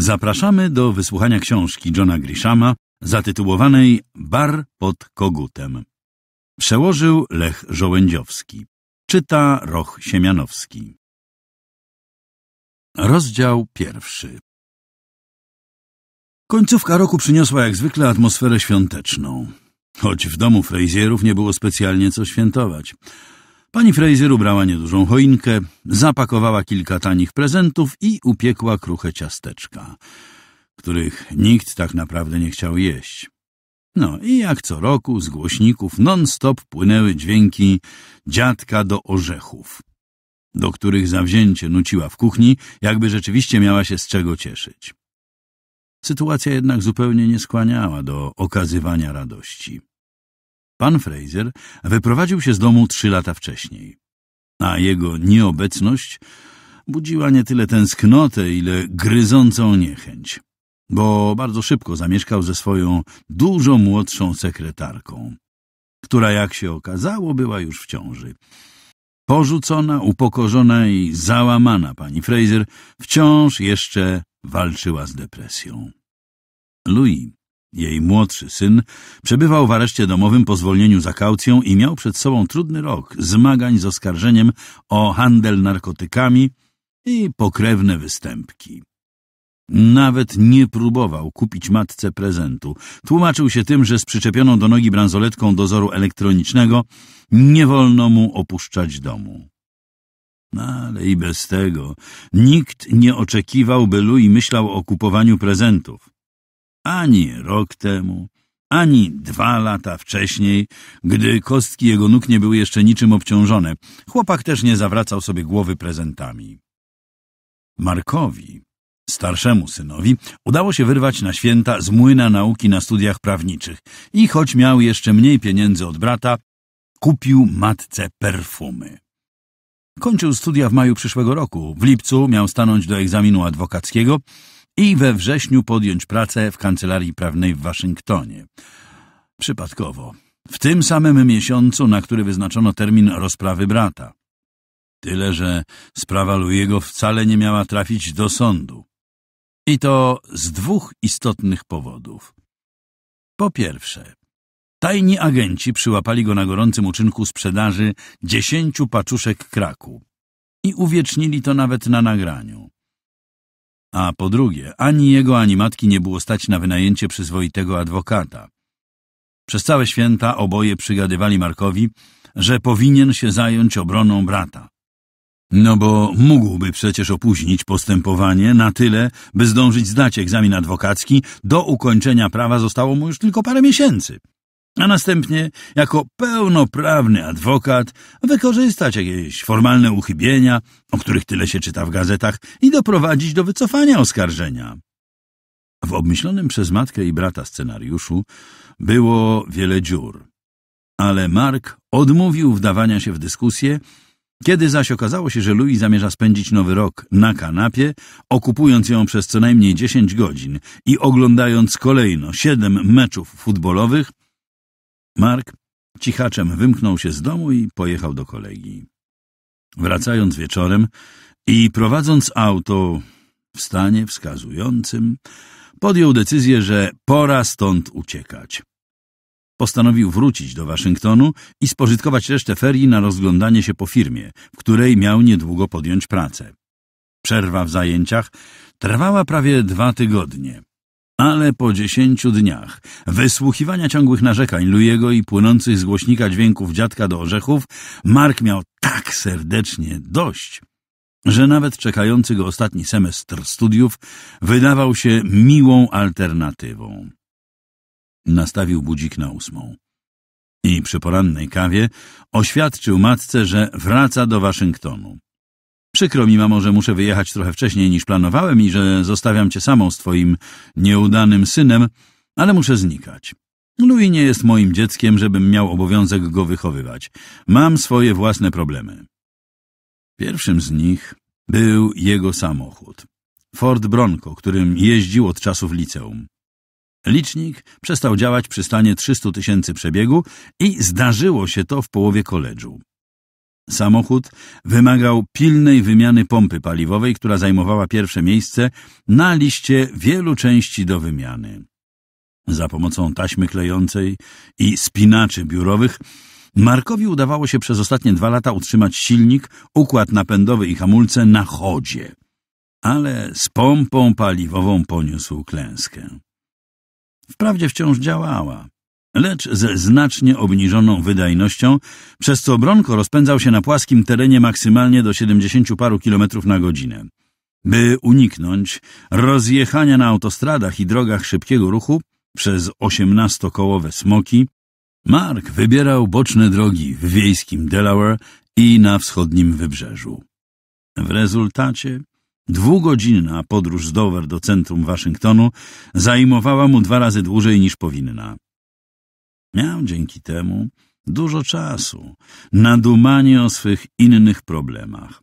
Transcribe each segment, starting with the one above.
Zapraszamy do wysłuchania książki Johna Grishama zatytułowanej Bar pod kogutem. Przełożył Lech Żołędziowski. Czyta Roch Siemianowski. Rozdział pierwszy. Końcówka roku przyniosła jak zwykle atmosferę świąteczną. Choć w domu Frejzierów nie było specjalnie co świętować. Pani Fraser ubrała niedużą choinkę, zapakowała kilka tanich prezentów i upiekła kruche ciasteczka, których nikt tak naprawdę nie chciał jeść. No i jak co roku z głośników non-stop płynęły dźwięki dziadka do orzechów, do których zawzięcie nuciła w kuchni, jakby rzeczywiście miała się z czego cieszyć. Sytuacja jednak zupełnie nie skłaniała do okazywania radości. Pan Fraser wyprowadził się z domu trzy lata wcześniej, a jego nieobecność budziła nie tyle tęsknotę, ile gryzącą niechęć, bo bardzo szybko zamieszkał ze swoją dużo młodszą sekretarką, która, jak się okazało, była już w ciąży. Porzucona, upokorzona i załamana pani Fraser wciąż jeszcze walczyła z depresją. Louis jej młodszy syn przebywał w areszcie domowym po zwolnieniu za kaucją i miał przed sobą trudny rok zmagań z oskarżeniem o handel narkotykami i pokrewne występki. Nawet nie próbował kupić matce prezentu. Tłumaczył się tym, że z przyczepioną do nogi bransoletką dozoru elektronicznego nie wolno mu opuszczać domu. No, ale i bez tego nikt nie oczekiwał, by Louis myślał o kupowaniu prezentów ani rok temu, ani dwa lata wcześniej, gdy kostki jego nóg nie były jeszcze niczym obciążone. Chłopak też nie zawracał sobie głowy prezentami. Markowi, starszemu synowi, udało się wyrwać na święta z młyna nauki na studiach prawniczych i choć miał jeszcze mniej pieniędzy od brata, kupił matce perfumy. Kończył studia w maju przyszłego roku. W lipcu miał stanąć do egzaminu adwokackiego, i we wrześniu podjąć pracę w kancelarii prawnej w Waszyngtonie. Przypadkowo. W tym samym miesiącu, na który wyznaczono termin rozprawy brata. Tyle, że sprawa Louiego wcale nie miała trafić do sądu. I to z dwóch istotnych powodów. Po pierwsze, tajni agenci przyłapali go na gorącym uczynku sprzedaży dziesięciu paczuszek kraku i uwiecznili to nawet na nagraniu. A po drugie, ani jego, ani matki nie było stać na wynajęcie przyzwoitego adwokata. Przez całe święta oboje przygadywali Markowi, że powinien się zająć obroną brata. No bo mógłby przecież opóźnić postępowanie na tyle, by zdążyć zdać egzamin adwokacki. Do ukończenia prawa zostało mu już tylko parę miesięcy a następnie jako pełnoprawny adwokat wykorzystać jakieś formalne uchybienia, o których tyle się czyta w gazetach, i doprowadzić do wycofania oskarżenia. W obmyślonym przez matkę i brata scenariuszu było wiele dziur, ale Mark odmówił wdawania się w dyskusję, kiedy zaś okazało się, że Louis zamierza spędzić nowy rok na kanapie, okupując ją przez co najmniej 10 godzin i oglądając kolejno siedem meczów futbolowych, Mark cichaczem wymknął się z domu i pojechał do kolegi. Wracając wieczorem i prowadząc auto w stanie wskazującym, podjął decyzję, że pora stąd uciekać. Postanowił wrócić do Waszyngtonu i spożytkować resztę ferii na rozglądanie się po firmie, w której miał niedługo podjąć pracę. Przerwa w zajęciach trwała prawie dwa tygodnie. Ale po dziesięciu dniach wysłuchiwania ciągłych narzekań Lujego i płynących z głośnika dźwięków dziadka do orzechów, Mark miał tak serdecznie dość, że nawet czekający go ostatni semestr studiów wydawał się miłą alternatywą. Nastawił budzik na ósmą. I przy porannej kawie oświadczył matce, że wraca do Waszyngtonu. Przykro mi, mamo, że muszę wyjechać trochę wcześniej niż planowałem i że zostawiam cię samą z twoim nieudanym synem, ale muszę znikać. Louis nie jest moim dzieckiem, żebym miał obowiązek go wychowywać. Mam swoje własne problemy. Pierwszym z nich był jego samochód. Ford Bronco, którym jeździł od czasów liceum. Licznik przestał działać przy stanie 300 tysięcy przebiegu i zdarzyło się to w połowie koledżu. Samochód wymagał pilnej wymiany pompy paliwowej, która zajmowała pierwsze miejsce na liście wielu części do wymiany. Za pomocą taśmy klejącej i spinaczy biurowych Markowi udawało się przez ostatnie dwa lata utrzymać silnik, układ napędowy i hamulce na chodzie. Ale z pompą paliwową poniósł klęskę. Wprawdzie wciąż działała, lecz ze znacznie obniżoną wydajnością, przez co Bronko rozpędzał się na płaskim terenie maksymalnie do 70 paru kilometrów na godzinę. By uniknąć rozjechania na autostradach i drogach szybkiego ruchu przez osiemnastokołowe smoki, Mark wybierał boczne drogi w wiejskim Delaware i na wschodnim wybrzeżu. W rezultacie dwugodzinna podróż z Dover do centrum Waszyngtonu zajmowała mu dwa razy dłużej niż powinna. Miał dzięki temu dużo czasu na dumanie o swych innych problemach.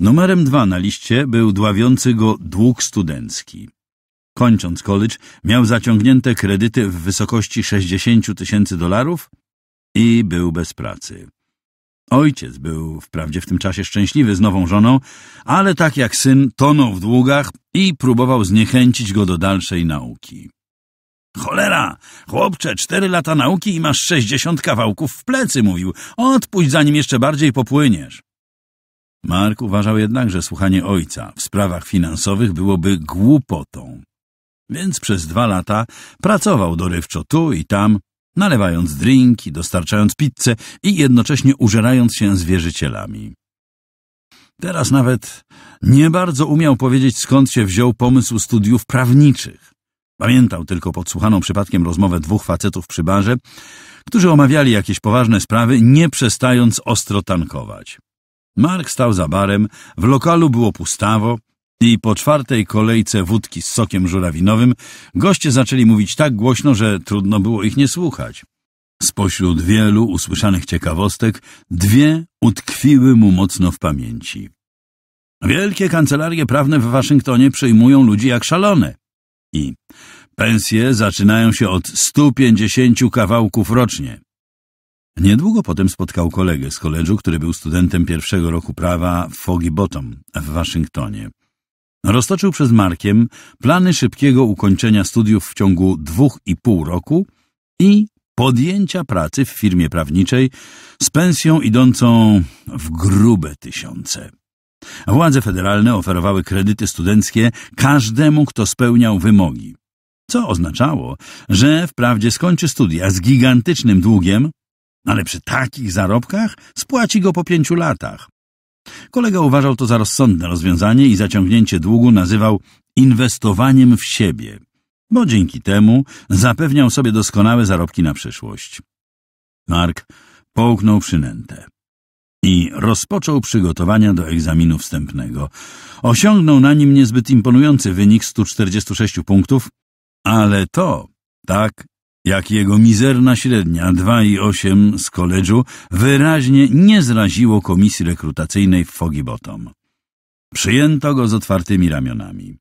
Numerem dwa na liście był dławiący go dług studencki. Kończąc college, miał zaciągnięte kredyty w wysokości 60 tysięcy dolarów i był bez pracy. Ojciec był wprawdzie w tym czasie szczęśliwy z nową żoną, ale tak jak syn tonął w długach i próbował zniechęcić go do dalszej nauki. Cholera! Chłopcze, cztery lata nauki i masz sześćdziesiąt kawałków w plecy, mówił. Odpuść, zanim jeszcze bardziej popłyniesz. Mark uważał jednak, że słuchanie ojca w sprawach finansowych byłoby głupotą. Więc przez dwa lata pracował dorywczo tu i tam, nalewając drinki, dostarczając pizzę i jednocześnie użerając się z wierzycielami. Teraz nawet nie bardzo umiał powiedzieć, skąd się wziął pomysł studiów prawniczych. Pamiętał tylko podsłuchaną przypadkiem rozmowę dwóch facetów przy barze, którzy omawiali jakieś poważne sprawy, nie przestając ostro tankować. Mark stał za barem, w lokalu było pustawo i po czwartej kolejce wódki z sokiem żurawinowym goście zaczęli mówić tak głośno, że trudno było ich nie słuchać. Spośród wielu usłyszanych ciekawostek dwie utkwiły mu mocno w pamięci. Wielkie kancelarie prawne w Waszyngtonie przyjmują ludzi jak szalone i Pensje zaczynają się od 150 kawałków rocznie. Niedługo potem spotkał kolegę z koledżu, który był studentem pierwszego roku prawa w Foggy Bottom w Waszyngtonie. Roztoczył przez Markiem plany szybkiego ukończenia studiów w ciągu dwóch i pół roku i podjęcia pracy w firmie prawniczej z pensją idącą w grube tysiące. Władze federalne oferowały kredyty studenckie każdemu, kto spełniał wymogi co oznaczało, że wprawdzie skończy studia z gigantycznym długiem, ale przy takich zarobkach spłaci go po pięciu latach. Kolega uważał to za rozsądne rozwiązanie i zaciągnięcie długu nazywał inwestowaniem w siebie, bo dzięki temu zapewniał sobie doskonałe zarobki na przyszłość. Mark połknął przynętę i rozpoczął przygotowania do egzaminu wstępnego. Osiągnął na nim niezbyt imponujący wynik 146 punktów, ale to, tak jak jego mizerna średnia 2,8 z koledżu, wyraźnie nie zraziło komisji rekrutacyjnej w Fogibotom. Przyjęto go z otwartymi ramionami.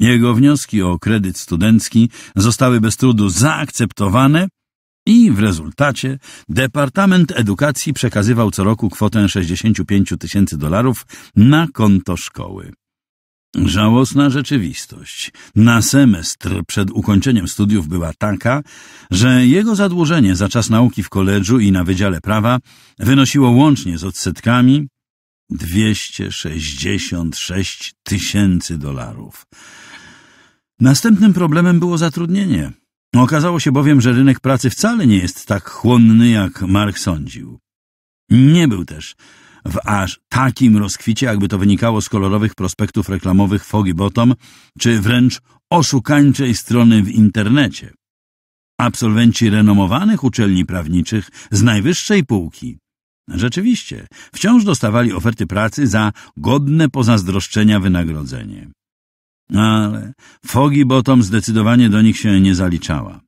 Jego wnioski o kredyt studencki zostały bez trudu zaakceptowane i w rezultacie Departament Edukacji przekazywał co roku kwotę 65 tysięcy dolarów na konto szkoły. Żałosna rzeczywistość. Na semestr przed ukończeniem studiów była taka, że jego zadłużenie za czas nauki w koledżu i na Wydziale Prawa wynosiło łącznie z odsetkami 266 tysięcy dolarów. Następnym problemem było zatrudnienie. Okazało się bowiem, że rynek pracy wcale nie jest tak chłonny, jak Mark sądził. Nie był też w aż takim rozkwicie, jakby to wynikało z kolorowych prospektów reklamowych Fogi Bottom, czy wręcz oszukańczej strony w internecie. Absolwenci renomowanych uczelni prawniczych z najwyższej półki. Rzeczywiście, wciąż dostawali oferty pracy za godne pozazdroszczenia wynagrodzenie. Ale Fogi Bottom zdecydowanie do nich się nie zaliczała.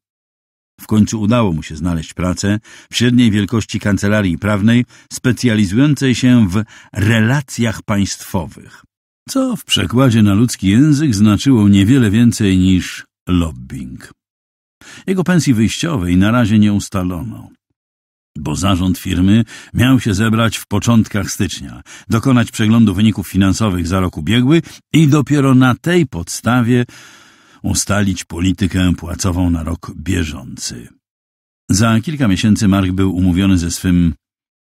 W końcu udało mu się znaleźć pracę w średniej wielkości kancelarii prawnej specjalizującej się w relacjach państwowych, co w przekładzie na ludzki język znaczyło niewiele więcej niż lobbying. Jego pensji wyjściowej na razie nie ustalono, bo zarząd firmy miał się zebrać w początkach stycznia, dokonać przeglądu wyników finansowych za rok ubiegły i dopiero na tej podstawie ustalić politykę płacową na rok bieżący. Za kilka miesięcy Mark był umówiony ze swym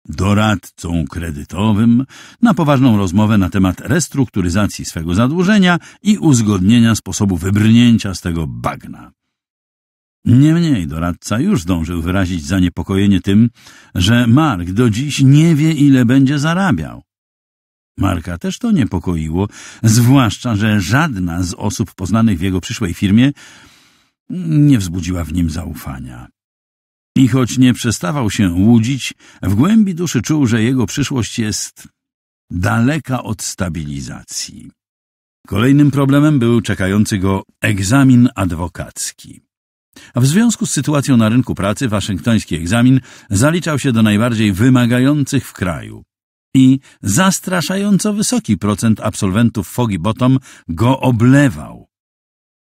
doradcą kredytowym na poważną rozmowę na temat restrukturyzacji swego zadłużenia i uzgodnienia sposobu wybrnięcia z tego bagna. Niemniej doradca już zdążył wyrazić zaniepokojenie tym, że Mark do dziś nie wie, ile będzie zarabiał. Marka też to niepokoiło, zwłaszcza, że żadna z osób poznanych w jego przyszłej firmie nie wzbudziła w nim zaufania. I choć nie przestawał się łudzić, w głębi duszy czuł, że jego przyszłość jest daleka od stabilizacji. Kolejnym problemem był czekający go egzamin adwokacki. A w związku z sytuacją na rynku pracy waszyngtoński egzamin zaliczał się do najbardziej wymagających w kraju i zastraszająco wysoki procent absolwentów Fogi Bottom go oblewał.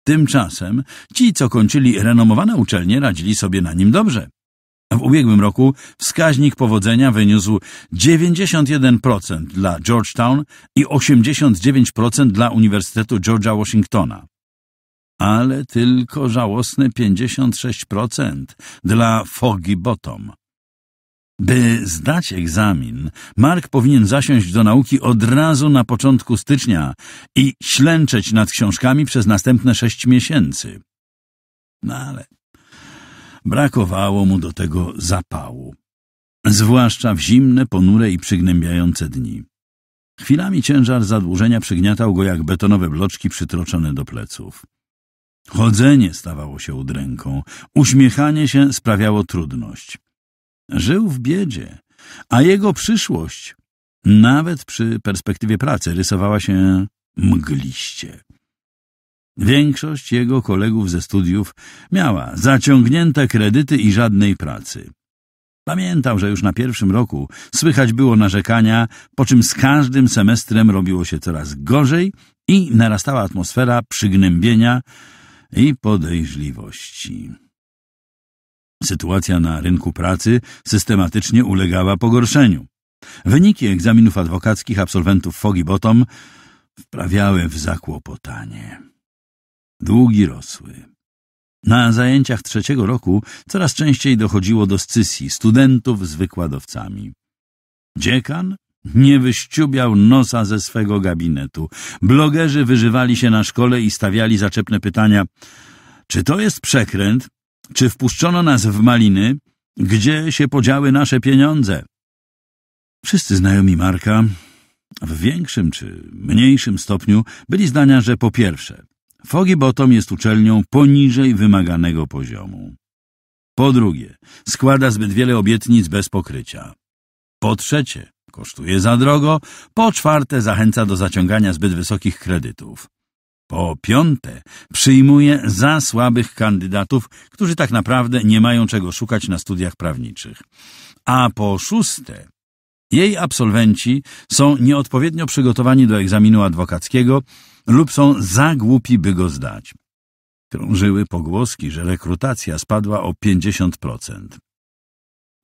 Tymczasem ci, co kończyli renomowane uczelnie, radzili sobie na nim dobrze. W ubiegłym roku wskaźnik powodzenia wyniósł 91% dla Georgetown i 89% dla Uniwersytetu George'a Washingtona. Ale tylko żałosne 56% dla Fogi Bottom. By zdać egzamin, Mark powinien zasiąść do nauki od razu na początku stycznia i ślęczeć nad książkami przez następne sześć miesięcy. No ale brakowało mu do tego zapału, zwłaszcza w zimne, ponure i przygnębiające dni. Chwilami ciężar zadłużenia przygniatał go jak betonowe bloczki przytroczone do pleców. Chodzenie stawało się udręką, uśmiechanie się sprawiało trudność. Żył w biedzie, a jego przyszłość, nawet przy perspektywie pracy, rysowała się mgliście. Większość jego kolegów ze studiów miała zaciągnięte kredyty i żadnej pracy. Pamiętał, że już na pierwszym roku słychać było narzekania, po czym z każdym semestrem robiło się coraz gorzej i narastała atmosfera przygnębienia i podejrzliwości. Sytuacja na rynku pracy systematycznie ulegała pogorszeniu. Wyniki egzaminów adwokackich absolwentów Fogi Bottom wprawiały w zakłopotanie. Długi rosły. Na zajęciach trzeciego roku coraz częściej dochodziło do scysji studentów z wykładowcami. Dziekan nie wyściubiał nosa ze swego gabinetu. Blogerzy wyżywali się na szkole i stawiali zaczepne pytania. Czy to jest przekręt? Czy wpuszczono nas w maliny? Gdzie się podziały nasze pieniądze? Wszyscy znajomi Marka, w większym czy mniejszym stopniu, byli zdania, że po pierwsze, Fogi Bottom jest uczelnią poniżej wymaganego poziomu. Po drugie, składa zbyt wiele obietnic bez pokrycia. Po trzecie, kosztuje za drogo. Po czwarte, zachęca do zaciągania zbyt wysokich kredytów. Po piąte, przyjmuje za słabych kandydatów, którzy tak naprawdę nie mają czego szukać na studiach prawniczych. A po szóste, jej absolwenci są nieodpowiednio przygotowani do egzaminu adwokackiego lub są za głupi, by go zdać. Krążyły pogłoski, że rekrutacja spadła o 50%.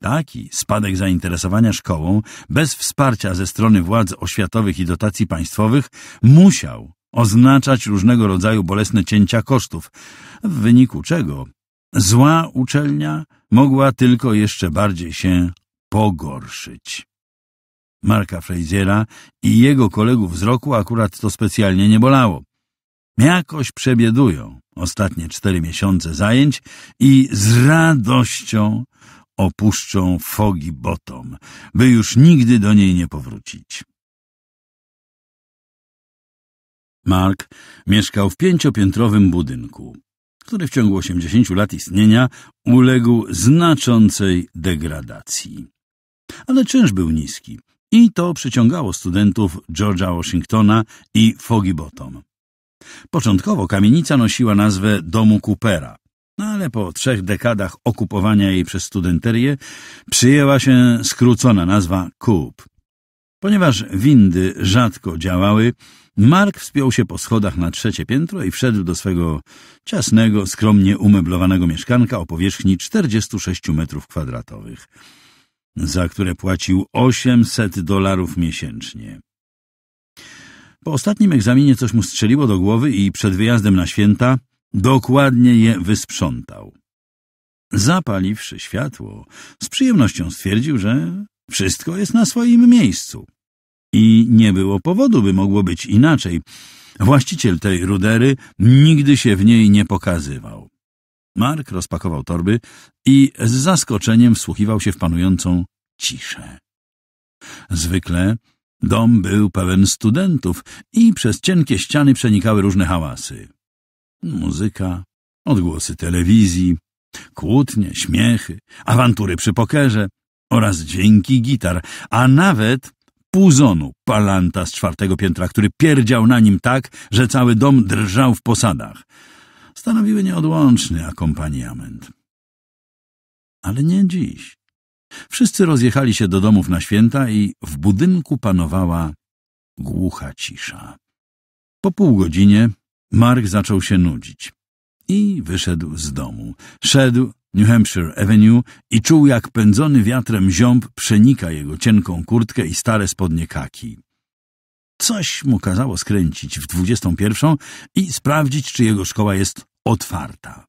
Taki spadek zainteresowania szkołą bez wsparcia ze strony władz oświatowych i dotacji państwowych musiał oznaczać różnego rodzaju bolesne cięcia kosztów, w wyniku czego zła uczelnia mogła tylko jeszcze bardziej się pogorszyć. Marka Frejziera i jego kolegów z roku akurat to specjalnie nie bolało. Jakoś przebiedują ostatnie cztery miesiące zajęć i z radością opuszczą fogi botom, by już nigdy do niej nie powrócić. Mark mieszkał w pięciopiętrowym budynku, który w ciągu 80 lat istnienia uległ znaczącej degradacji. Ale czynsz był niski i to przyciągało studentów George'a Washingtona i Foggy Bottom. Początkowo kamienica nosiła nazwę Domu Coopera, no ale po trzech dekadach okupowania jej przez studenterię przyjęła się skrócona nazwa Coop Ponieważ windy rzadko działały, Mark wspiął się po schodach na trzecie piętro i wszedł do swego ciasnego, skromnie umeblowanego mieszkanka o powierzchni 46 metrów kwadratowych, za które płacił 800 dolarów miesięcznie. Po ostatnim egzaminie coś mu strzeliło do głowy i przed wyjazdem na święta dokładnie je wysprzątał. Zapaliwszy światło, z przyjemnością stwierdził, że wszystko jest na swoim miejscu. I nie było powodu, by mogło być inaczej. Właściciel tej rudery nigdy się w niej nie pokazywał. Mark rozpakował torby i z zaskoczeniem wsłuchiwał się w panującą ciszę. Zwykle dom był pełen studentów i przez cienkie ściany przenikały różne hałasy. Muzyka, odgłosy telewizji, kłótnie, śmiechy, awantury przy pokerze oraz dźwięki gitar, a nawet półzonu palanta z czwartego piętra, który pierdział na nim tak, że cały dom drżał w posadach. Stanowiły nieodłączny akompaniament. Ale nie dziś. Wszyscy rozjechali się do domów na święta i w budynku panowała głucha cisza. Po pół godzinie Mark zaczął się nudzić i wyszedł z domu. Szedł New Hampshire Avenue i czuł, jak pędzony wiatrem ziąb przenika jego cienką kurtkę i stare spodnie kaki. Coś mu kazało skręcić w dwudziestą pierwszą i sprawdzić, czy jego szkoła jest otwarta.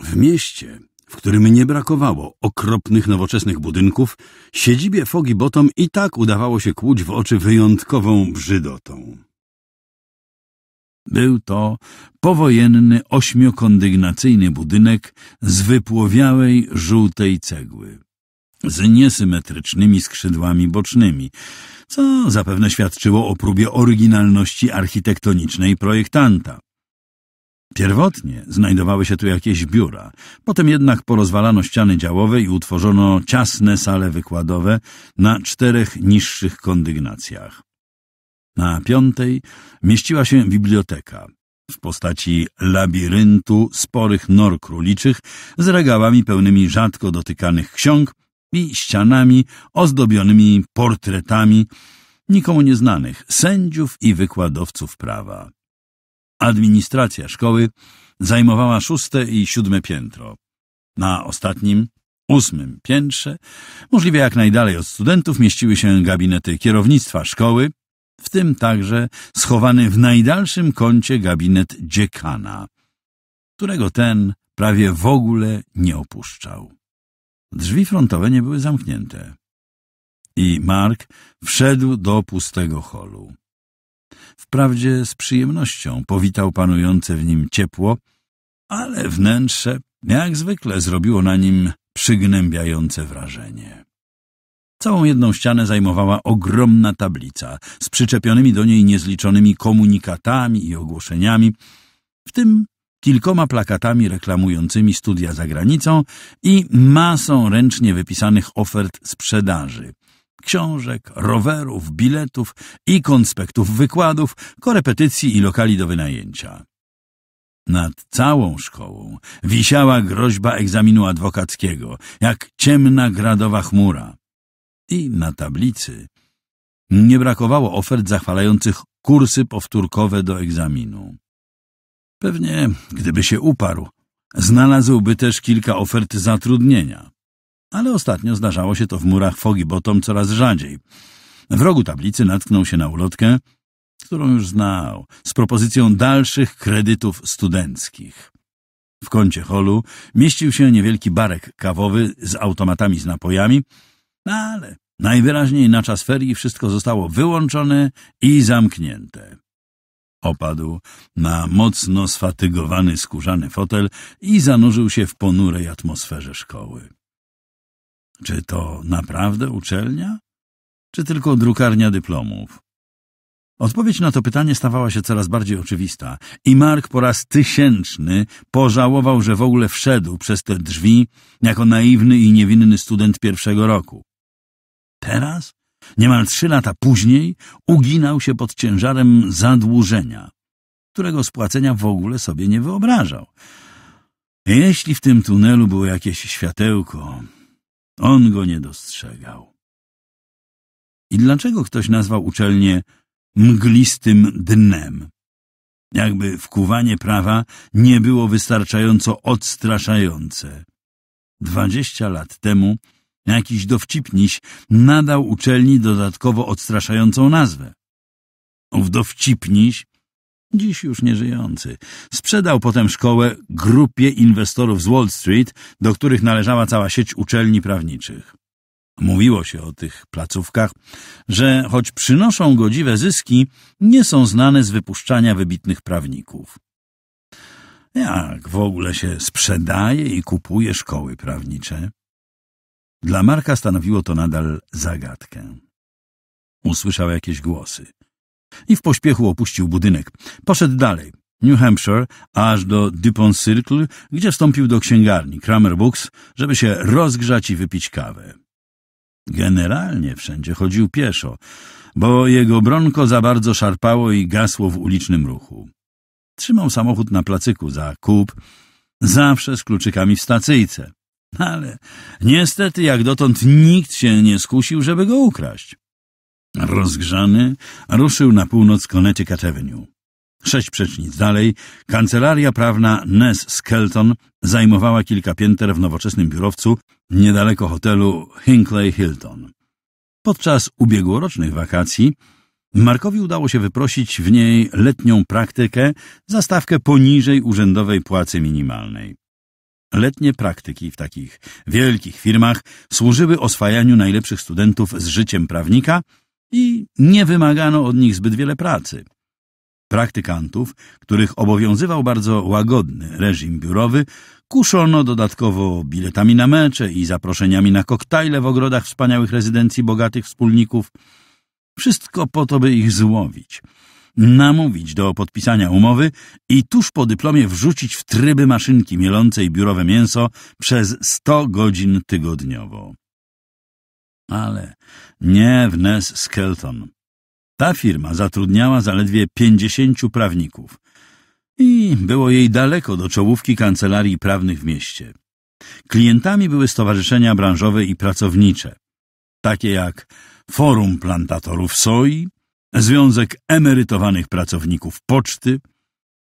W mieście, w którym nie brakowało okropnych nowoczesnych budynków, siedzibie Fogi Bottom i tak udawało się kłuć w oczy wyjątkową brzydotą. Był to powojenny ośmiokondygnacyjny budynek z wypłowiałej żółtej cegły, z niesymetrycznymi skrzydłami bocznymi, co zapewne świadczyło o próbie oryginalności architektonicznej projektanta. Pierwotnie znajdowały się tu jakieś biura, potem jednak porozwalano ściany działowe i utworzono ciasne sale wykładowe na czterech niższych kondygnacjach. Na piątej mieściła się biblioteka w postaci labiryntu sporych nor króliczych z regałami pełnymi rzadko dotykanych ksiąg i ścianami ozdobionymi portretami nikomu nieznanych sędziów i wykładowców prawa. Administracja szkoły zajmowała szóste i siódme piętro. Na ostatnim, ósmym piętrze, możliwie jak najdalej od studentów, mieściły się gabinety kierownictwa szkoły, w tym także schowany w najdalszym kącie gabinet dziekana, którego ten prawie w ogóle nie opuszczał. Drzwi frontowe nie były zamknięte. I Mark wszedł do pustego holu. Wprawdzie z przyjemnością powitał panujące w nim ciepło, ale wnętrze jak zwykle zrobiło na nim przygnębiające wrażenie. Całą jedną ścianę zajmowała ogromna tablica z przyczepionymi do niej niezliczonymi komunikatami i ogłoszeniami, w tym kilkoma plakatami reklamującymi studia za granicą i masą ręcznie wypisanych ofert sprzedaży. Książek, rowerów, biletów i konspektów wykładów, korepetycji i lokali do wynajęcia. Nad całą szkołą wisiała groźba egzaminu adwokackiego, jak ciemna gradowa chmura i na tablicy nie brakowało ofert zachwalających kursy powtórkowe do egzaminu. Pewnie, gdyby się uparł, znalazłby też kilka ofert zatrudnienia. Ale ostatnio zdarzało się to w murach fogi botom coraz rzadziej. W rogu tablicy natknął się na ulotkę, którą już znał, z propozycją dalszych kredytów studenckich. W kącie holu mieścił się niewielki barek kawowy z automatami z napojami, no ale najwyraźniej na czas ferii wszystko zostało wyłączone i zamknięte. Opadł na mocno sfatygowany skórzany fotel i zanurzył się w ponurej atmosferze szkoły. Czy to naprawdę uczelnia? Czy tylko drukarnia dyplomów? Odpowiedź na to pytanie stawała się coraz bardziej oczywista i Mark po raz tysięczny pożałował, że w ogóle wszedł przez te drzwi jako naiwny i niewinny student pierwszego roku. Teraz, niemal trzy lata później, uginał się pod ciężarem zadłużenia, którego spłacenia w ogóle sobie nie wyobrażał. Jeśli w tym tunelu było jakieś światełko, on go nie dostrzegał. I dlaczego ktoś nazwał uczelnię mglistym dnem? Jakby wkuwanie prawa nie było wystarczająco odstraszające. Dwadzieścia lat temu Jakiś dowcipniś nadał uczelni dodatkowo odstraszającą nazwę. Ów dowcipniś, dziś już nieżyjący, sprzedał potem szkołę grupie inwestorów z Wall Street, do których należała cała sieć uczelni prawniczych. Mówiło się o tych placówkach, że choć przynoszą godziwe zyski, nie są znane z wypuszczania wybitnych prawników. Jak w ogóle się sprzedaje i kupuje szkoły prawnicze? Dla Marka stanowiło to nadal zagadkę. Usłyszał jakieś głosy. I w pośpiechu opuścił budynek. Poszedł dalej. New Hampshire, aż do Dupont Circle, gdzie wstąpił do księgarni Kramer Books, żeby się rozgrzać i wypić kawę. Generalnie wszędzie chodził pieszo, bo jego bronko za bardzo szarpało i gasło w ulicznym ruchu. Trzymał samochód na placyku za kup, zawsze z kluczykami w stacyjce ale niestety jak dotąd nikt się nie skusił, żeby go ukraść. Rozgrzany ruszył na północ Connecticut Avenue. Sześć przecznic dalej kancelaria prawna Ness Skelton zajmowała kilka pięter w nowoczesnym biurowcu niedaleko hotelu Hinckley Hilton. Podczas ubiegłorocznych wakacji Markowi udało się wyprosić w niej letnią praktykę za stawkę poniżej urzędowej płacy minimalnej. Letnie praktyki w takich wielkich firmach służyły oswajaniu najlepszych studentów z życiem prawnika i nie wymagano od nich zbyt wiele pracy. Praktykantów, których obowiązywał bardzo łagodny reżim biurowy, kuszono dodatkowo biletami na mecze i zaproszeniami na koktajle w ogrodach wspaniałych rezydencji bogatych wspólników. Wszystko po to, by ich złowić – namówić do podpisania umowy i tuż po dyplomie wrzucić w tryby maszynki mielącej biurowe mięso przez 100 godzin tygodniowo. Ale nie w Ness Skelton. Ta firma zatrudniała zaledwie 50 prawników i było jej daleko do czołówki kancelarii prawnych w mieście. Klientami były stowarzyszenia branżowe i pracownicze, takie jak Forum Plantatorów Soi, Związek Emerytowanych Pracowników Poczty,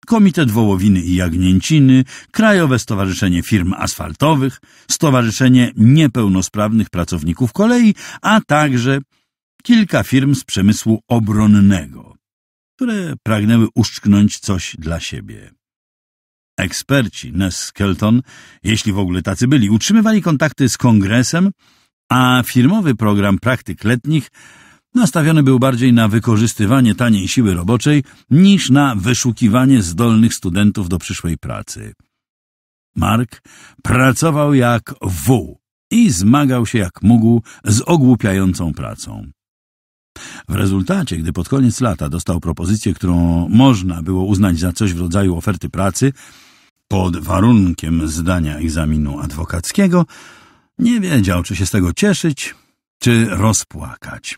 Komitet Wołowiny i Jagnięciny, Krajowe Stowarzyszenie Firm Asfaltowych, Stowarzyszenie Niepełnosprawnych Pracowników Kolei, a także kilka firm z przemysłu obronnego, które pragnęły uszczknąć coś dla siebie. Eksperci Ness Skelton, jeśli w ogóle tacy byli, utrzymywali kontakty z kongresem, a firmowy program praktyk letnich nastawiony był bardziej na wykorzystywanie taniej siły roboczej niż na wyszukiwanie zdolnych studentów do przyszłej pracy. Mark pracował jak wół i zmagał się jak mógł z ogłupiającą pracą. W rezultacie, gdy pod koniec lata dostał propozycję, którą można było uznać za coś w rodzaju oferty pracy, pod warunkiem zdania egzaminu adwokackiego, nie wiedział, czy się z tego cieszyć, czy rozpłakać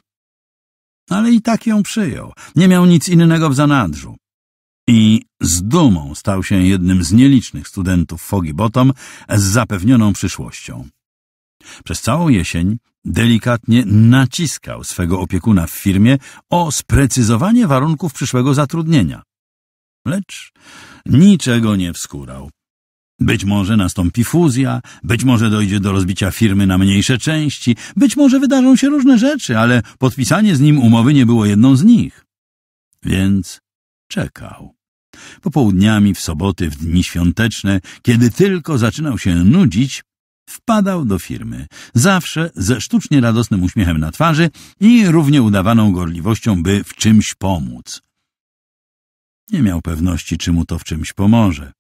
ale i tak ją przyjął. Nie miał nic innego w zanadrzu. I z dumą stał się jednym z nielicznych studentów Fogi Bottom z zapewnioną przyszłością. Przez całą jesień delikatnie naciskał swego opiekuna w firmie o sprecyzowanie warunków przyszłego zatrudnienia. Lecz niczego nie wskórał. Być może nastąpi fuzja, być może dojdzie do rozbicia firmy na mniejsze części, być może wydarzą się różne rzeczy, ale podpisanie z nim umowy nie było jedną z nich. Więc czekał. Popołudniami, w soboty, w dni świąteczne, kiedy tylko zaczynał się nudzić, wpadał do firmy, zawsze ze sztucznie radosnym uśmiechem na twarzy i równie udawaną gorliwością, by w czymś pomóc. Nie miał pewności, czy mu to w czymś pomoże.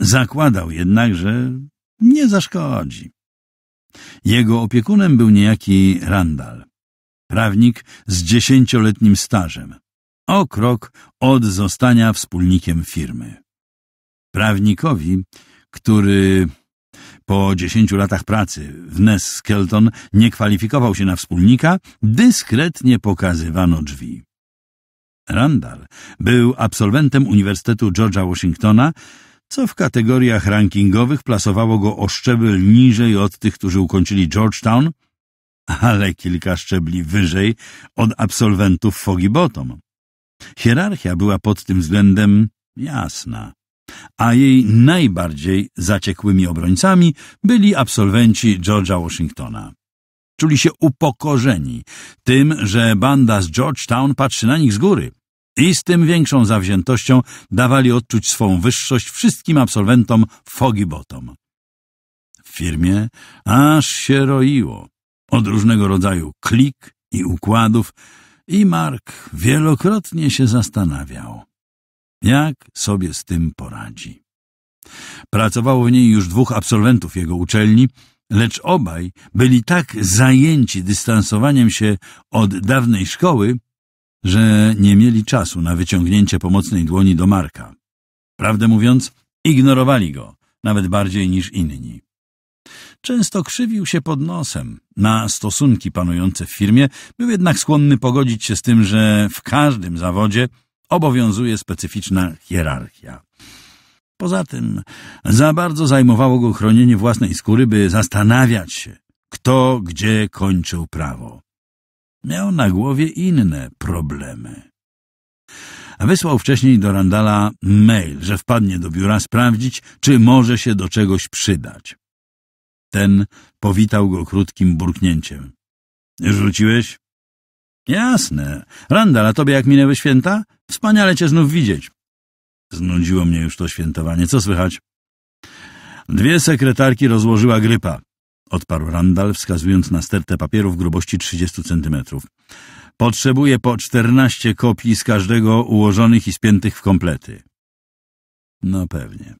Zakładał jednak, że nie zaszkodzi. Jego opiekunem był niejaki Randall, prawnik z dziesięcioletnim stażem, o krok od zostania wspólnikiem firmy. Prawnikowi, który po dziesięciu latach pracy w Ness Skelton nie kwalifikował się na wspólnika, dyskretnie pokazywano drzwi. Randall był absolwentem Uniwersytetu George'a Washingtona, co w kategoriach rankingowych plasowało go o szczebel niżej od tych, którzy ukończyli Georgetown, ale kilka szczebli wyżej od absolwentów Foggy Bottom. Hierarchia była pod tym względem jasna, a jej najbardziej zaciekłymi obrońcami byli absolwenci George'a Washingtona. Czuli się upokorzeni tym, że banda z Georgetown patrzy na nich z góry – i z tym większą zawziętością dawali odczuć swą wyższość wszystkim absolwentom Fogibotom. W firmie aż się roiło od różnego rodzaju klik i układów i Mark wielokrotnie się zastanawiał, jak sobie z tym poradzi. Pracowało w niej już dwóch absolwentów jego uczelni, lecz obaj byli tak zajęci dystansowaniem się od dawnej szkoły, że nie mieli czasu na wyciągnięcie pomocnej dłoni do Marka. Prawdę mówiąc, ignorowali go, nawet bardziej niż inni. Często krzywił się pod nosem. Na stosunki panujące w firmie był jednak skłonny pogodzić się z tym, że w każdym zawodzie obowiązuje specyficzna hierarchia. Poza tym za bardzo zajmowało go chronienie własnej skóry, by zastanawiać się, kto gdzie kończył prawo. Miał na głowie inne problemy. Wysłał wcześniej do Randala mail, że wpadnie do biura sprawdzić, czy może się do czegoś przydać. Ten powitał go krótkim burknięciem. Rzuciłeś? Jasne. Randall, a tobie jak minęły święta? Wspaniale cię znów widzieć. Znudziło mnie już to świętowanie. Co słychać? Dwie sekretarki rozłożyła grypa odparł Randall, wskazując na stertę papierów grubości 30 centymetrów. Potrzebuję po czternaście kopii z każdego ułożonych i spiętych w komplety. No pewnie.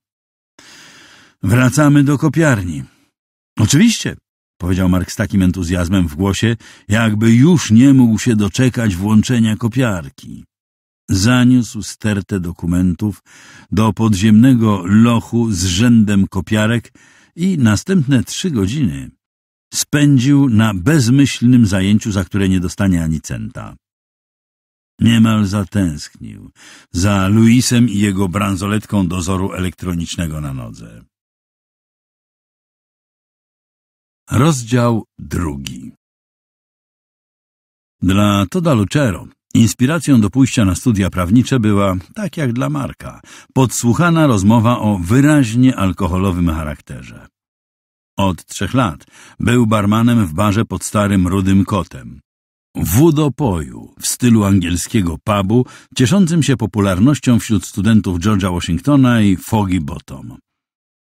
Wracamy do kopiarni. Oczywiście, powiedział Mark z takim entuzjazmem w głosie, jakby już nie mógł się doczekać włączenia kopiarki. Zaniósł stertę dokumentów do podziemnego lochu z rzędem kopiarek, i następne trzy godziny spędził na bezmyślnym zajęciu, za które nie dostanie ani centa. Niemal zatęsknił za Luisem i jego bransoletką dozoru elektronicznego na nodze. Rozdział drugi Dla Toda Lucero Inspiracją do pójścia na studia prawnicze była, tak jak dla Marka, podsłuchana rozmowa o wyraźnie alkoholowym charakterze. Od trzech lat był barmanem w barze pod starym Rudym Kotem. Wudopoju w stylu angielskiego pubu, cieszącym się popularnością wśród studentów George'a Washingtona i Foggy Bottom.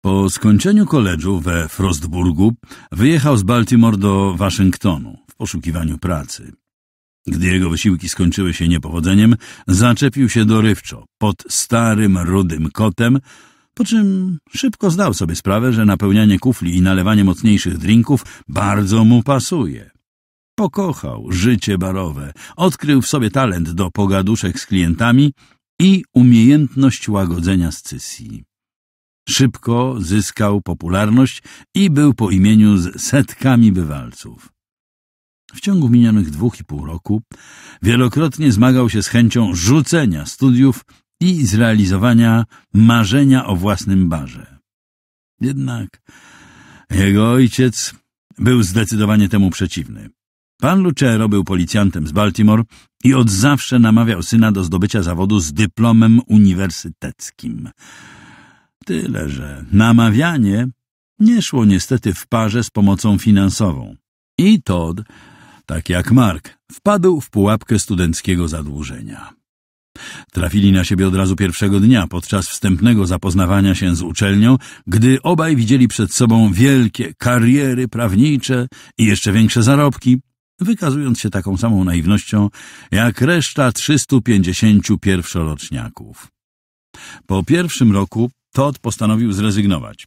Po skończeniu koledżu we Frostburgu wyjechał z Baltimore do Waszyngtonu w poszukiwaniu pracy. Gdy jego wysiłki skończyły się niepowodzeniem, zaczepił się dorywczo pod starym, rudym kotem, po czym szybko zdał sobie sprawę, że napełnianie kufli i nalewanie mocniejszych drinków bardzo mu pasuje. Pokochał życie barowe, odkrył w sobie talent do pogaduszek z klientami i umiejętność łagodzenia scysji. Szybko zyskał popularność i był po imieniu z setkami bywalców. W ciągu minionych dwóch i pół roku wielokrotnie zmagał się z chęcią rzucenia studiów i zrealizowania marzenia o własnym barze. Jednak jego ojciec był zdecydowanie temu przeciwny. Pan Lucero był policjantem z Baltimore i od zawsze namawiał syna do zdobycia zawodu z dyplomem uniwersyteckim. Tyle, że namawianie nie szło niestety w parze z pomocą finansową. I Todd tak jak Mark, wpadł w pułapkę studenckiego zadłużenia. Trafili na siebie od razu pierwszego dnia, podczas wstępnego zapoznawania się z uczelnią, gdy obaj widzieli przed sobą wielkie kariery prawnicze i jeszcze większe zarobki, wykazując się taką samą naiwnością jak reszta 350 pierwszoroczniaków. Po pierwszym roku Todd postanowił zrezygnować.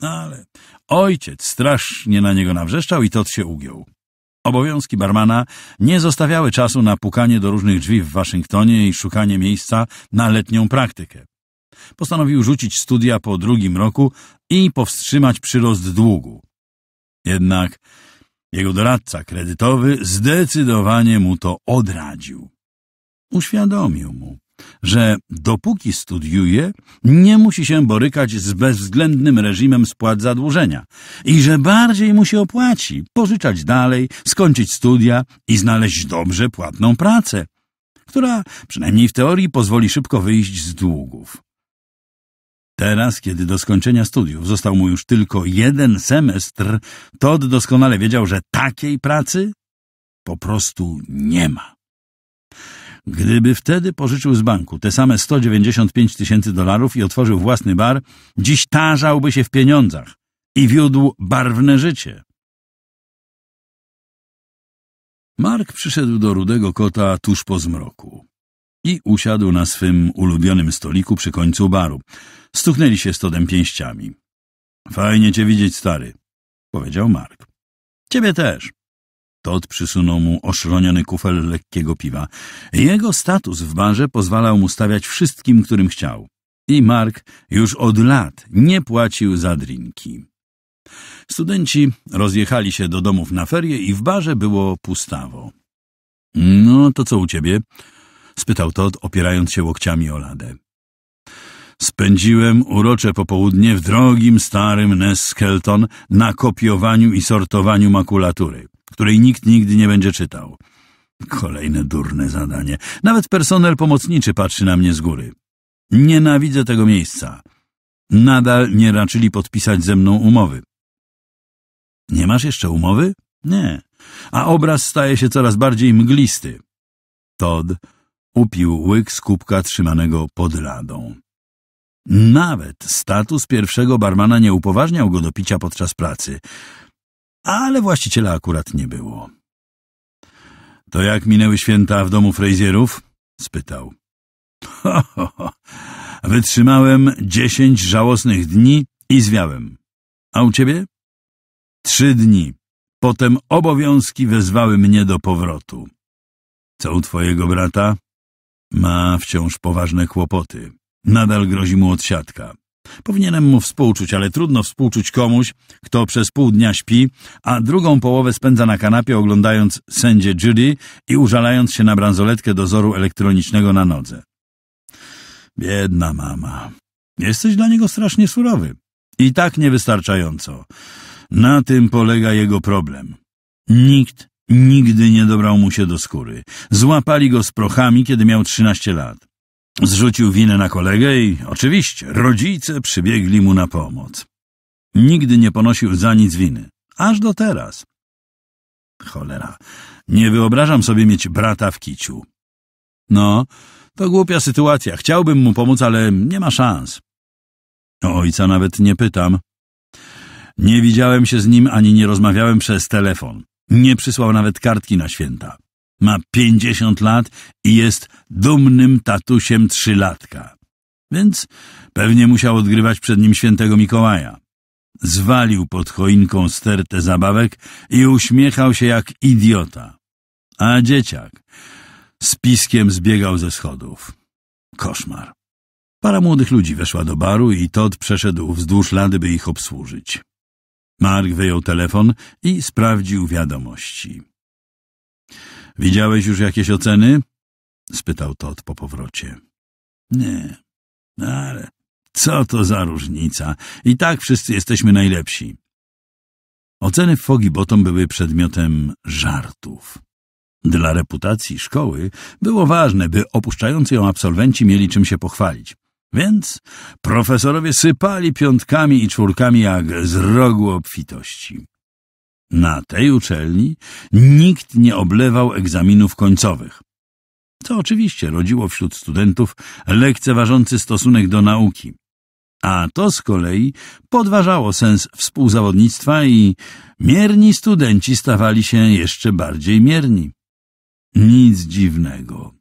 Ale ojciec strasznie na niego nawrzeszczał i Todd się ugiął. Obowiązki barmana nie zostawiały czasu na pukanie do różnych drzwi w Waszyngtonie i szukanie miejsca na letnią praktykę. Postanowił rzucić studia po drugim roku i powstrzymać przyrost długu. Jednak jego doradca kredytowy zdecydowanie mu to odradził. Uświadomił mu, że dopóki studiuje, nie musi się borykać z bezwzględnym reżimem spłat zadłużenia i że bardziej mu się opłaci pożyczać dalej, skończyć studia i znaleźć dobrze płatną pracę, która przynajmniej w teorii pozwoli szybko wyjść z długów. Teraz, kiedy do skończenia studiów został mu już tylko jeden semestr, Todd doskonale wiedział, że takiej pracy po prostu nie ma. Gdyby wtedy pożyczył z banku te same 195 tysięcy dolarów i otworzył własny bar, dziś tarzałby się w pieniądzach i wiódł barwne życie. Mark przyszedł do rudego kota tuż po zmroku i usiadł na swym ulubionym stoliku przy końcu baru. Stuknęli się stodem pięściami. Fajnie cię widzieć, stary, powiedział Mark. Ciebie też. Todd przysunął mu oszroniony kufel lekkiego piwa. Jego status w barze pozwalał mu stawiać wszystkim, którym chciał. I Mark już od lat nie płacił za drinki. Studenci rozjechali się do domów na ferie i w barze było pustawo. No, to co u ciebie? spytał Todd, opierając się łokciami o ladę. Spędziłem urocze popołudnie w drogim starym Neskelton na kopiowaniu i sortowaniu makulatury której nikt nigdy nie będzie czytał. Kolejne durne zadanie. Nawet personel pomocniczy patrzy na mnie z góry. Nienawidzę tego miejsca. Nadal nie raczyli podpisać ze mną umowy. Nie masz jeszcze umowy? Nie. A obraz staje się coraz bardziej mglisty. Todd upił łyk z kubka trzymanego pod ladą. Nawet status pierwszego barmana nie upoważniał go do picia podczas pracy ale właściciela akurat nie było. To jak minęły święta w domu Frejzierów? spytał. Ho, ho, ho. Wytrzymałem dziesięć żałosnych dni i zwiałem. A u ciebie? Trzy dni. Potem obowiązki wezwały mnie do powrotu. Co u twojego brata? Ma wciąż poważne kłopoty. Nadal grozi mu odsiadka. Powinienem mu współczuć, ale trudno współczuć komuś, kto przez pół dnia śpi, a drugą połowę spędza na kanapie oglądając sędzie Judy i użalając się na bransoletkę dozoru elektronicznego na nodze. Biedna mama. Jesteś dla niego strasznie surowy. I tak niewystarczająco. Na tym polega jego problem. Nikt nigdy nie dobrał mu się do skóry. Złapali go z prochami, kiedy miał trzynaście lat. Zrzucił winę na kolegę i oczywiście rodzice przybiegli mu na pomoc. Nigdy nie ponosił za nic winy, aż do teraz. Cholera, nie wyobrażam sobie mieć brata w kiciu. No, to głupia sytuacja, chciałbym mu pomóc, ale nie ma szans. O ojca nawet nie pytam. Nie widziałem się z nim ani nie rozmawiałem przez telefon. Nie przysłał nawet kartki na święta. Ma pięćdziesiąt lat i jest dumnym tatusiem trzylatka. Więc pewnie musiał odgrywać przed nim świętego Mikołaja. Zwalił pod choinką stertę zabawek i uśmiechał się jak idiota. A dzieciak z piskiem zbiegał ze schodów. Koszmar. Para młodych ludzi weszła do baru i Todd przeszedł wzdłuż lady, by ich obsłużyć. Mark wyjął telefon i sprawdził wiadomości. Widziałeś już jakieś oceny? spytał Todd po powrocie. Nie, ale co to za różnica? I tak wszyscy jesteśmy najlepsi. Oceny w Fogi Bottom były przedmiotem żartów. Dla reputacji szkoły było ważne, by opuszczający ją absolwenci mieli czym się pochwalić. Więc profesorowie sypali piątkami i czwórkami jak z rogu obfitości. Na tej uczelni nikt nie oblewał egzaminów końcowych. Co oczywiście rodziło wśród studentów lekceważący stosunek do nauki. A to z kolei podważało sens współzawodnictwa i mierni studenci stawali się jeszcze bardziej mierni. Nic dziwnego,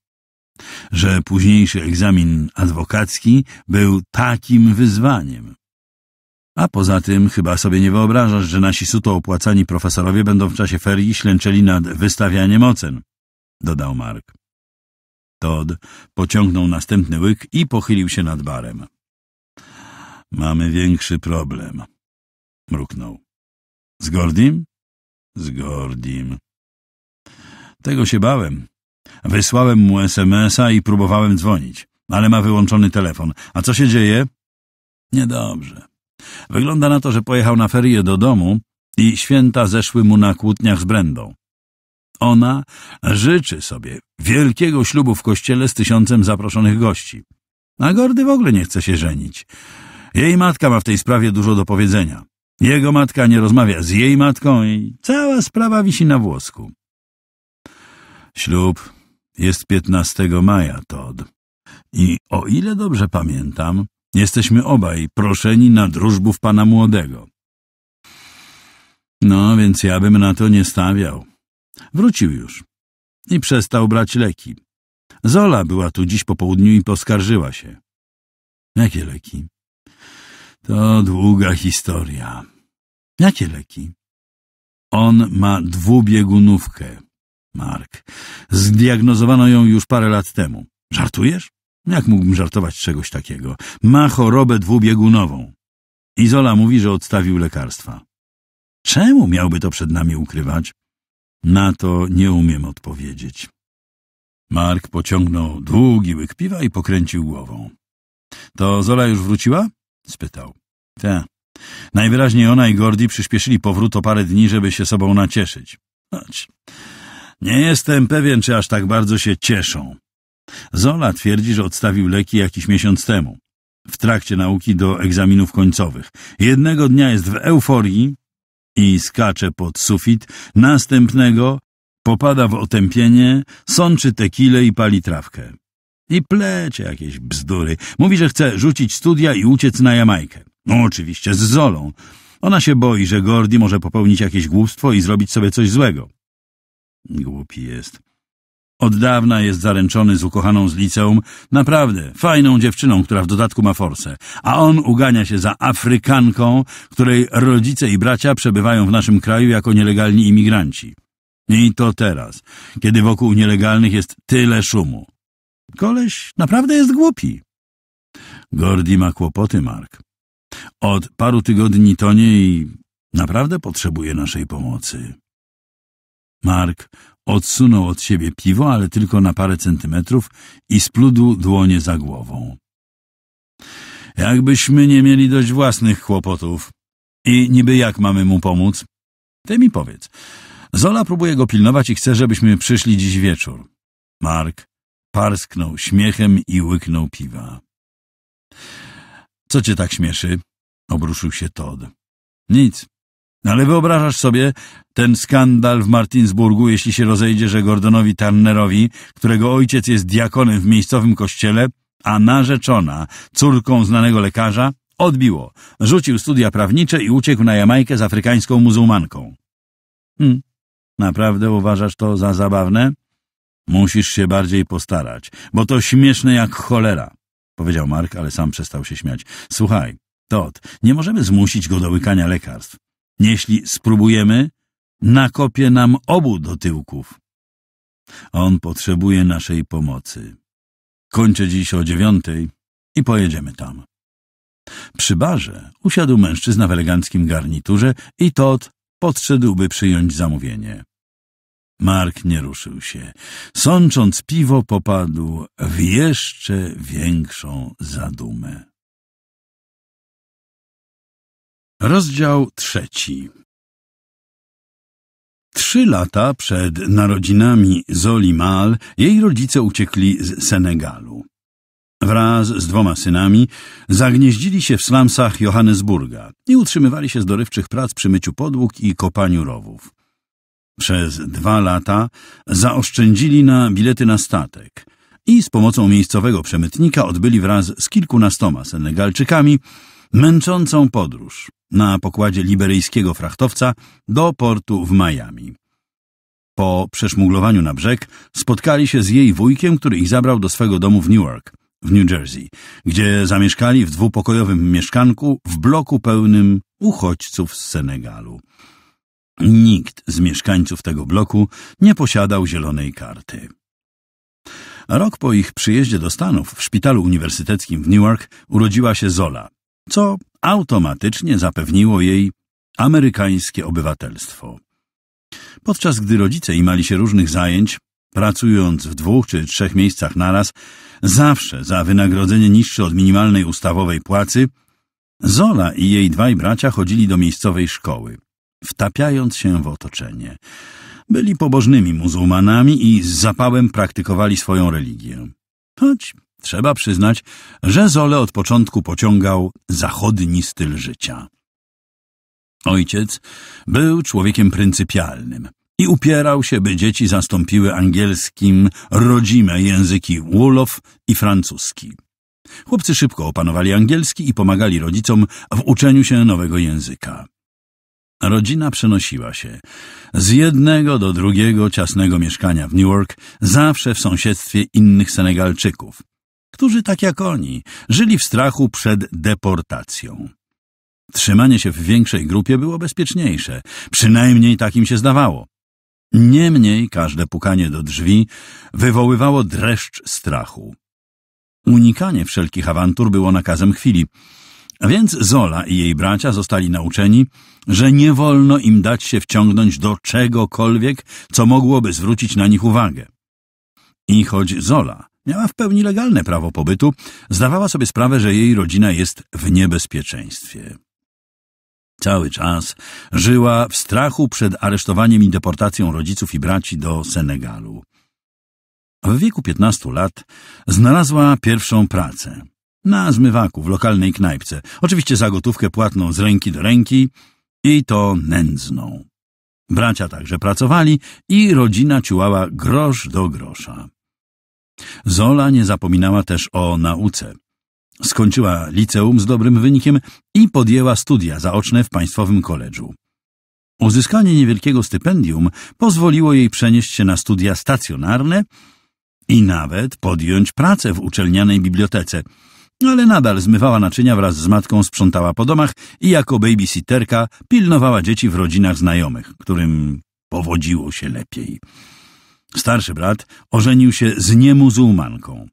że późniejszy egzamin adwokacki był takim wyzwaniem. A poza tym chyba sobie nie wyobrażasz, że nasi suto opłacani profesorowie będą w czasie ferii ślęczeli nad wystawianiem ocen, dodał Mark. Todd pociągnął następny łyk i pochylił się nad barem. Mamy większy problem, mruknął. Z Gordim? Z Gordim. Tego się bałem. Wysłałem mu SMS-a i próbowałem dzwonić, ale ma wyłączony telefon. A co się dzieje? Niedobrze. Wygląda na to, że pojechał na ferie do domu i święta zeszły mu na kłótniach z Brendą. Ona życzy sobie wielkiego ślubu w kościele z tysiącem zaproszonych gości. A Gordy w ogóle nie chce się żenić. Jej matka ma w tej sprawie dużo do powiedzenia. Jego matka nie rozmawia z jej matką i cała sprawa wisi na włosku. Ślub jest 15 maja, Todd. I o ile dobrze pamiętam, Jesteśmy obaj proszeni na drużbów pana młodego. No, więc ja bym na to nie stawiał. Wrócił już i przestał brać leki. Zola była tu dziś po południu i poskarżyła się. Jakie leki? To długa historia. Jakie leki? On ma dwubiegunówkę, Mark. Zdiagnozowano ją już parę lat temu. Żartujesz? Jak mógłbym żartować czegoś takiego? Ma chorobę dwubiegunową. Izola mówi, że odstawił lekarstwa. Czemu miałby to przed nami ukrywać? Na to nie umiem odpowiedzieć. Mark pociągnął długi łyk piwa i pokręcił głową. To Zola już wróciła? spytał. Te. Najwyraźniej ona i Gordy przyspieszyli powrót o parę dni, żeby się sobą nacieszyć. Chodź. Nie jestem pewien, czy aż tak bardzo się cieszą. Zola twierdzi, że odstawił leki jakiś miesiąc temu, w trakcie nauki do egzaminów końcowych. Jednego dnia jest w euforii i skacze pod sufit, następnego popada w otępienie, sączy tekile i pali trawkę. I plecie jakieś bzdury. Mówi, że chce rzucić studia i uciec na Jamajkę. No, oczywiście, z Zolą. Ona się boi, że Gordy może popełnić jakieś głupstwo i zrobić sobie coś złego. Głupi jest. Od dawna jest zaręczony z ukochaną z liceum, naprawdę fajną dziewczyną, która w dodatku ma forsę, a on ugania się za Afrykanką, której rodzice i bracia przebywają w naszym kraju jako nielegalni imigranci. I to teraz, kiedy wokół nielegalnych jest tyle szumu. Koleś naprawdę jest głupi. Gordy ma kłopoty, Mark. Od paru tygodni tonie i naprawdę potrzebuje naszej pomocy. Mark Odsunął od siebie piwo, ale tylko na parę centymetrów i spludł dłonie za głową. Jakbyśmy nie mieli dość własnych kłopotów. I niby jak mamy mu pomóc? Ty mi powiedz. Zola próbuje go pilnować i chce, żebyśmy przyszli dziś wieczór. Mark parsknął śmiechem i łyknął piwa. Co cię tak śmieszy? Obruszył się Todd. Nic, no ale wyobrażasz sobie ten skandal w Martinsburgu, jeśli się rozejdzie, że Gordonowi Turnerowi, którego ojciec jest diakonem w miejscowym kościele, a narzeczona córką znanego lekarza, odbiło. Rzucił studia prawnicze i uciekł na Jamajkę z afrykańską muzułmanką. Hm, naprawdę uważasz to za zabawne? Musisz się bardziej postarać, bo to śmieszne jak cholera, powiedział Mark, ale sam przestał się śmiać. Słuchaj, Todd, nie możemy zmusić go do łykania lekarstw. Jeśli spróbujemy, nakopie nam obu do tyłków. On potrzebuje naszej pomocy. Kończę dziś o dziewiątej i pojedziemy tam. Przy barze usiadł mężczyzna w eleganckim garniturze i Todd podszedł, by przyjąć zamówienie. Mark nie ruszył się. Sącząc piwo, popadł w jeszcze większą zadumę. Rozdział trzeci Trzy lata przed narodzinami Zoli Mal jej rodzice uciekli z Senegalu. Wraz z dwoma synami zagnieździli się w slumsach Johannesburga i utrzymywali się z dorywczych prac przy myciu podłóg i kopaniu rowów. Przez dwa lata zaoszczędzili na bilety na statek i z pomocą miejscowego przemytnika odbyli wraz z kilkunastoma Senegalczykami męczącą podróż na pokładzie liberyjskiego frachtowca do portu w Miami. Po przeszmuglowaniu na brzeg spotkali się z jej wujkiem, który ich zabrał do swego domu w Newark, w New Jersey, gdzie zamieszkali w dwupokojowym mieszkanku w bloku pełnym uchodźców z Senegalu. Nikt z mieszkańców tego bloku nie posiadał zielonej karty. Rok po ich przyjeździe do Stanów w szpitalu uniwersyteckim w Newark urodziła się Zola, co automatycznie zapewniło jej amerykańskie obywatelstwo. Podczas gdy rodzice imali się różnych zajęć, pracując w dwóch czy trzech miejscach naraz, zawsze za wynagrodzenie niższe od minimalnej ustawowej płacy, Zola i jej dwaj bracia chodzili do miejscowej szkoły, wtapiając się w otoczenie. Byli pobożnymi muzułmanami i z zapałem praktykowali swoją religię. Choć Trzeba przyznać, że Zole od początku pociągał zachodni styl życia. Ojciec był człowiekiem pryncypialnym i upierał się, by dzieci zastąpiły angielskim rodzime języki Wolof i francuski. Chłopcy szybko opanowali angielski i pomagali rodzicom w uczeniu się nowego języka. Rodzina przenosiła się z jednego do drugiego ciasnego mieszkania w Newark, zawsze w sąsiedztwie innych Senegalczyków, którzy tak jak oni żyli w strachu przed deportacją. Trzymanie się w większej grupie było bezpieczniejsze, przynajmniej takim się zdawało. Niemniej każde pukanie do drzwi wywoływało dreszcz strachu. Unikanie wszelkich awantur było nakazem chwili, więc Zola i jej bracia zostali nauczeni, że nie wolno im dać się wciągnąć do czegokolwiek, co mogłoby zwrócić na nich uwagę. I choć Zola Miała w pełni legalne prawo pobytu, zdawała sobie sprawę, że jej rodzina jest w niebezpieczeństwie. Cały czas żyła w strachu przed aresztowaniem i deportacją rodziców i braci do Senegalu. W wieku 15 lat znalazła pierwszą pracę. Na zmywaku w lokalnej knajpce. Oczywiście za gotówkę płatną z ręki do ręki i to nędzną. Bracia także pracowali i rodzina ciułała grosz do grosza. Zola nie zapominała też o nauce. Skończyła liceum z dobrym wynikiem i podjęła studia zaoczne w Państwowym Koledżu. Uzyskanie niewielkiego stypendium pozwoliło jej przenieść się na studia stacjonarne i nawet podjąć pracę w uczelnianej bibliotece, ale nadal zmywała naczynia wraz z matką, sprzątała po domach i jako babysitterka pilnowała dzieci w rodzinach znajomych, którym powodziło się lepiej. Starszy brat ożenił się z niemuzułmanką.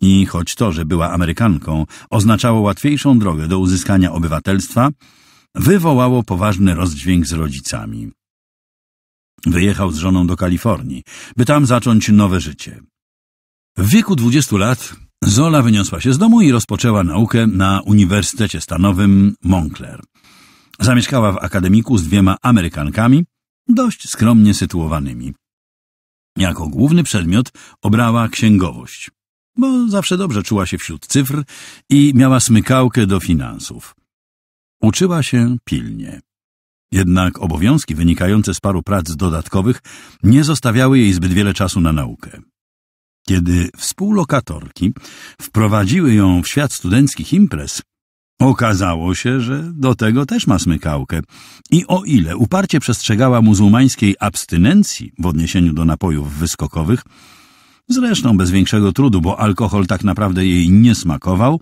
I choć to, że była Amerykanką, oznaczało łatwiejszą drogę do uzyskania obywatelstwa, wywołało poważny rozdźwięk z rodzicami. Wyjechał z żoną do Kalifornii, by tam zacząć nowe życie. W wieku 20 lat Zola wyniosła się z domu i rozpoczęła naukę na Uniwersytecie Stanowym Moncler. Zamieszkała w akademiku z dwiema Amerykankami, dość skromnie sytuowanymi. Jako główny przedmiot obrała księgowość, bo zawsze dobrze czuła się wśród cyfr i miała smykałkę do finansów. Uczyła się pilnie. Jednak obowiązki wynikające z paru prac dodatkowych nie zostawiały jej zbyt wiele czasu na naukę. Kiedy współlokatorki wprowadziły ją w świat studenckich imprez, Okazało się, że do tego też ma smykałkę. I o ile uparcie przestrzegała muzułmańskiej abstynencji w odniesieniu do napojów wyskokowych, zresztą bez większego trudu, bo alkohol tak naprawdę jej nie smakował,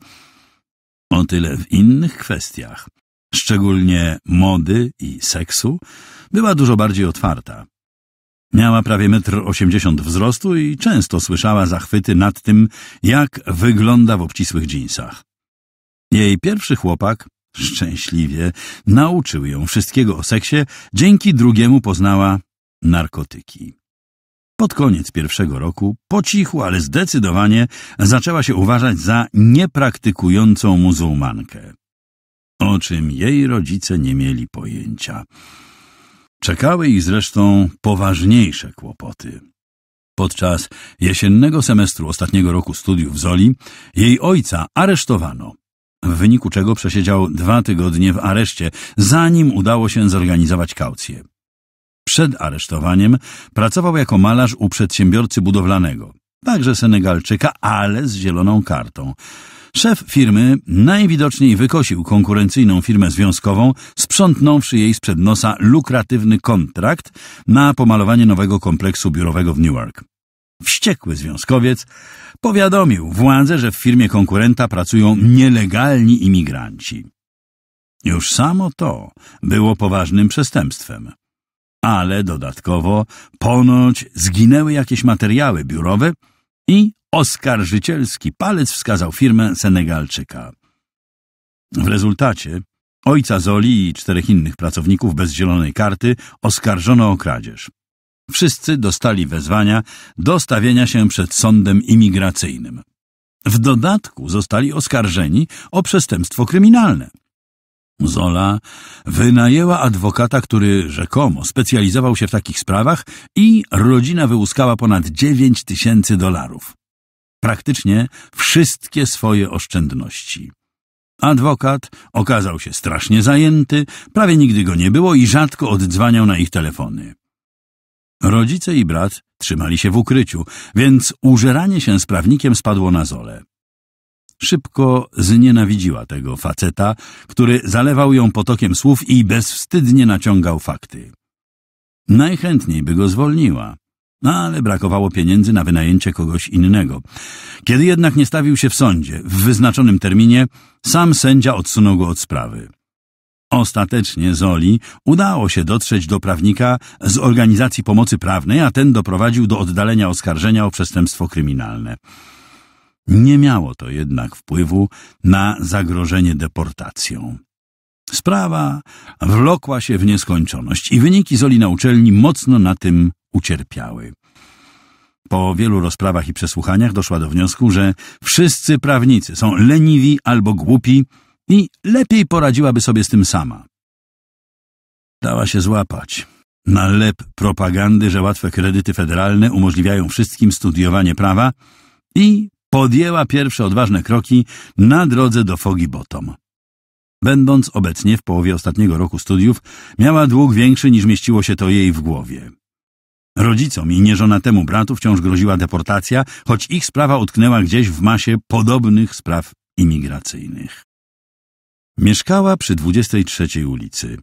o tyle w innych kwestiach, szczególnie mody i seksu, była dużo bardziej otwarta. Miała prawie metr osiemdziesiąt wzrostu i często słyszała zachwyty nad tym, jak wygląda w obcisłych dżinsach. Jej pierwszy chłopak, szczęśliwie, nauczył ją wszystkiego o seksie, dzięki drugiemu poznała narkotyki. Pod koniec pierwszego roku, po cichu, ale zdecydowanie, zaczęła się uważać za niepraktykującą muzułmankę. O czym jej rodzice nie mieli pojęcia. Czekały ich zresztą poważniejsze kłopoty. Podczas jesiennego semestru ostatniego roku studiów w Zoli jej ojca aresztowano w wyniku czego przesiedział dwa tygodnie w areszcie, zanim udało się zorganizować kaucję. Przed aresztowaniem pracował jako malarz u przedsiębiorcy budowlanego, także Senegalczyka, ale z zieloną kartą. Szef firmy najwidoczniej wykosił konkurencyjną firmę związkową, sprzątnąwszy jej sprzed nosa lukratywny kontrakt na pomalowanie nowego kompleksu biurowego w Newark. Wściekły związkowiec powiadomił władze, że w firmie konkurenta pracują nielegalni imigranci. Już samo to było poważnym przestępstwem. Ale dodatkowo ponoć zginęły jakieś materiały biurowe i oskarżycielski palec wskazał firmę Senegalczyka. W rezultacie ojca Zoli i czterech innych pracowników bez zielonej karty oskarżono o kradzież. Wszyscy dostali wezwania do stawienia się przed sądem imigracyjnym. W dodatku zostali oskarżeni o przestępstwo kryminalne. Zola wynajęła adwokata, który rzekomo specjalizował się w takich sprawach i rodzina wyłuskała ponad 9 tysięcy dolarów. Praktycznie wszystkie swoje oszczędności. Adwokat okazał się strasznie zajęty, prawie nigdy go nie było i rzadko oddzwaniał na ich telefony. Rodzice i brat trzymali się w ukryciu, więc użeranie się z prawnikiem spadło na zole. Szybko znienawidziła tego faceta, który zalewał ją potokiem słów i bezwstydnie naciągał fakty. Najchętniej by go zwolniła, ale brakowało pieniędzy na wynajęcie kogoś innego. Kiedy jednak nie stawił się w sądzie, w wyznaczonym terminie, sam sędzia odsunął go od sprawy. Ostatecznie Zoli udało się dotrzeć do prawnika z organizacji pomocy prawnej, a ten doprowadził do oddalenia oskarżenia o przestępstwo kryminalne. Nie miało to jednak wpływu na zagrożenie deportacją. Sprawa wlokła się w nieskończoność i wyniki Zoli na uczelni mocno na tym ucierpiały. Po wielu rozprawach i przesłuchaniach doszła do wniosku, że wszyscy prawnicy są leniwi albo głupi, i lepiej poradziłaby sobie z tym sama. Dała się złapać. Na lep propagandy, że łatwe kredyty federalne umożliwiają wszystkim studiowanie prawa i podjęła pierwsze odważne kroki na drodze do Fogi Bottom. Będąc obecnie w połowie ostatniego roku studiów, miała dług większy niż mieściło się to jej w głowie. Rodzicom i nieżonatemu bratu wciąż groziła deportacja, choć ich sprawa utknęła gdzieś w masie podobnych spraw imigracyjnych. Mieszkała przy 23 ulicy.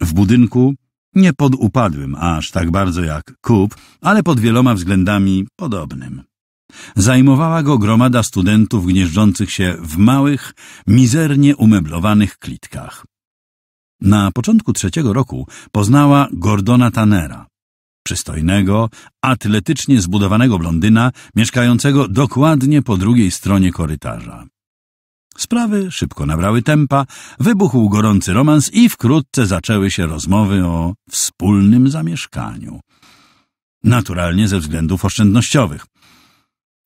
W budynku, nie pod upadłym aż tak bardzo jak Kup, ale pod wieloma względami podobnym. Zajmowała go gromada studentów gnieżdżących się w małych, mizernie umeblowanych klitkach. Na początku trzeciego roku poznała Gordona Tanera, przystojnego, atletycznie zbudowanego blondyna, mieszkającego dokładnie po drugiej stronie korytarza. Sprawy szybko nabrały tempa, wybuchł gorący romans i wkrótce zaczęły się rozmowy o wspólnym zamieszkaniu. Naturalnie ze względów oszczędnościowych.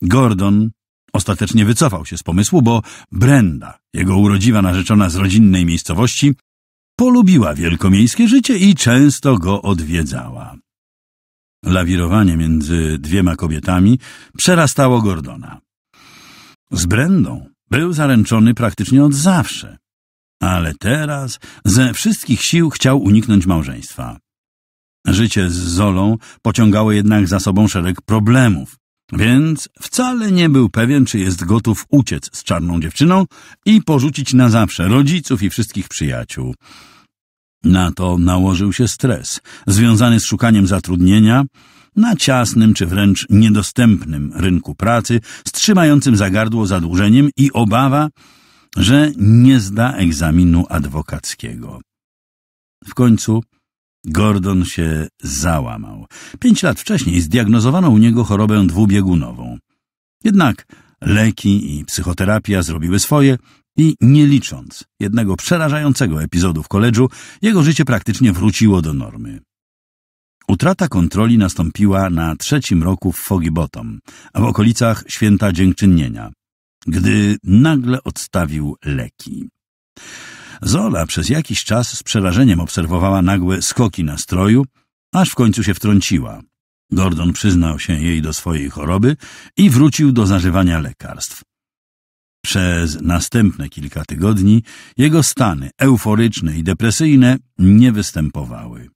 Gordon ostatecznie wycofał się z pomysłu, bo Brenda, jego urodziwa narzeczona z rodzinnej miejscowości, polubiła wielkomiejskie życie i często go odwiedzała. Lawirowanie między dwiema kobietami przerastało Gordona. Z Brendą był zaręczony praktycznie od zawsze, ale teraz ze wszystkich sił chciał uniknąć małżeństwa. Życie z Zolą pociągało jednak za sobą szereg problemów, więc wcale nie był pewien, czy jest gotów uciec z czarną dziewczyną i porzucić na zawsze rodziców i wszystkich przyjaciół. Na to nałożył się stres, związany z szukaniem zatrudnienia, na ciasnym czy wręcz niedostępnym rynku pracy z trzymającym za gardło zadłużeniem i obawa, że nie zda egzaminu adwokackiego. W końcu Gordon się załamał. Pięć lat wcześniej zdiagnozowano u niego chorobę dwubiegunową. Jednak leki i psychoterapia zrobiły swoje i nie licząc jednego przerażającego epizodu w koledżu, jego życie praktycznie wróciło do normy. Utrata kontroli nastąpiła na trzecim roku w Foggy Bottom, a w okolicach święta dziękczynienia, gdy nagle odstawił leki. Zola przez jakiś czas z przerażeniem obserwowała nagłe skoki nastroju, aż w końcu się wtrąciła. Gordon przyznał się jej do swojej choroby i wrócił do zażywania lekarstw. Przez następne kilka tygodni jego stany euforyczne i depresyjne nie występowały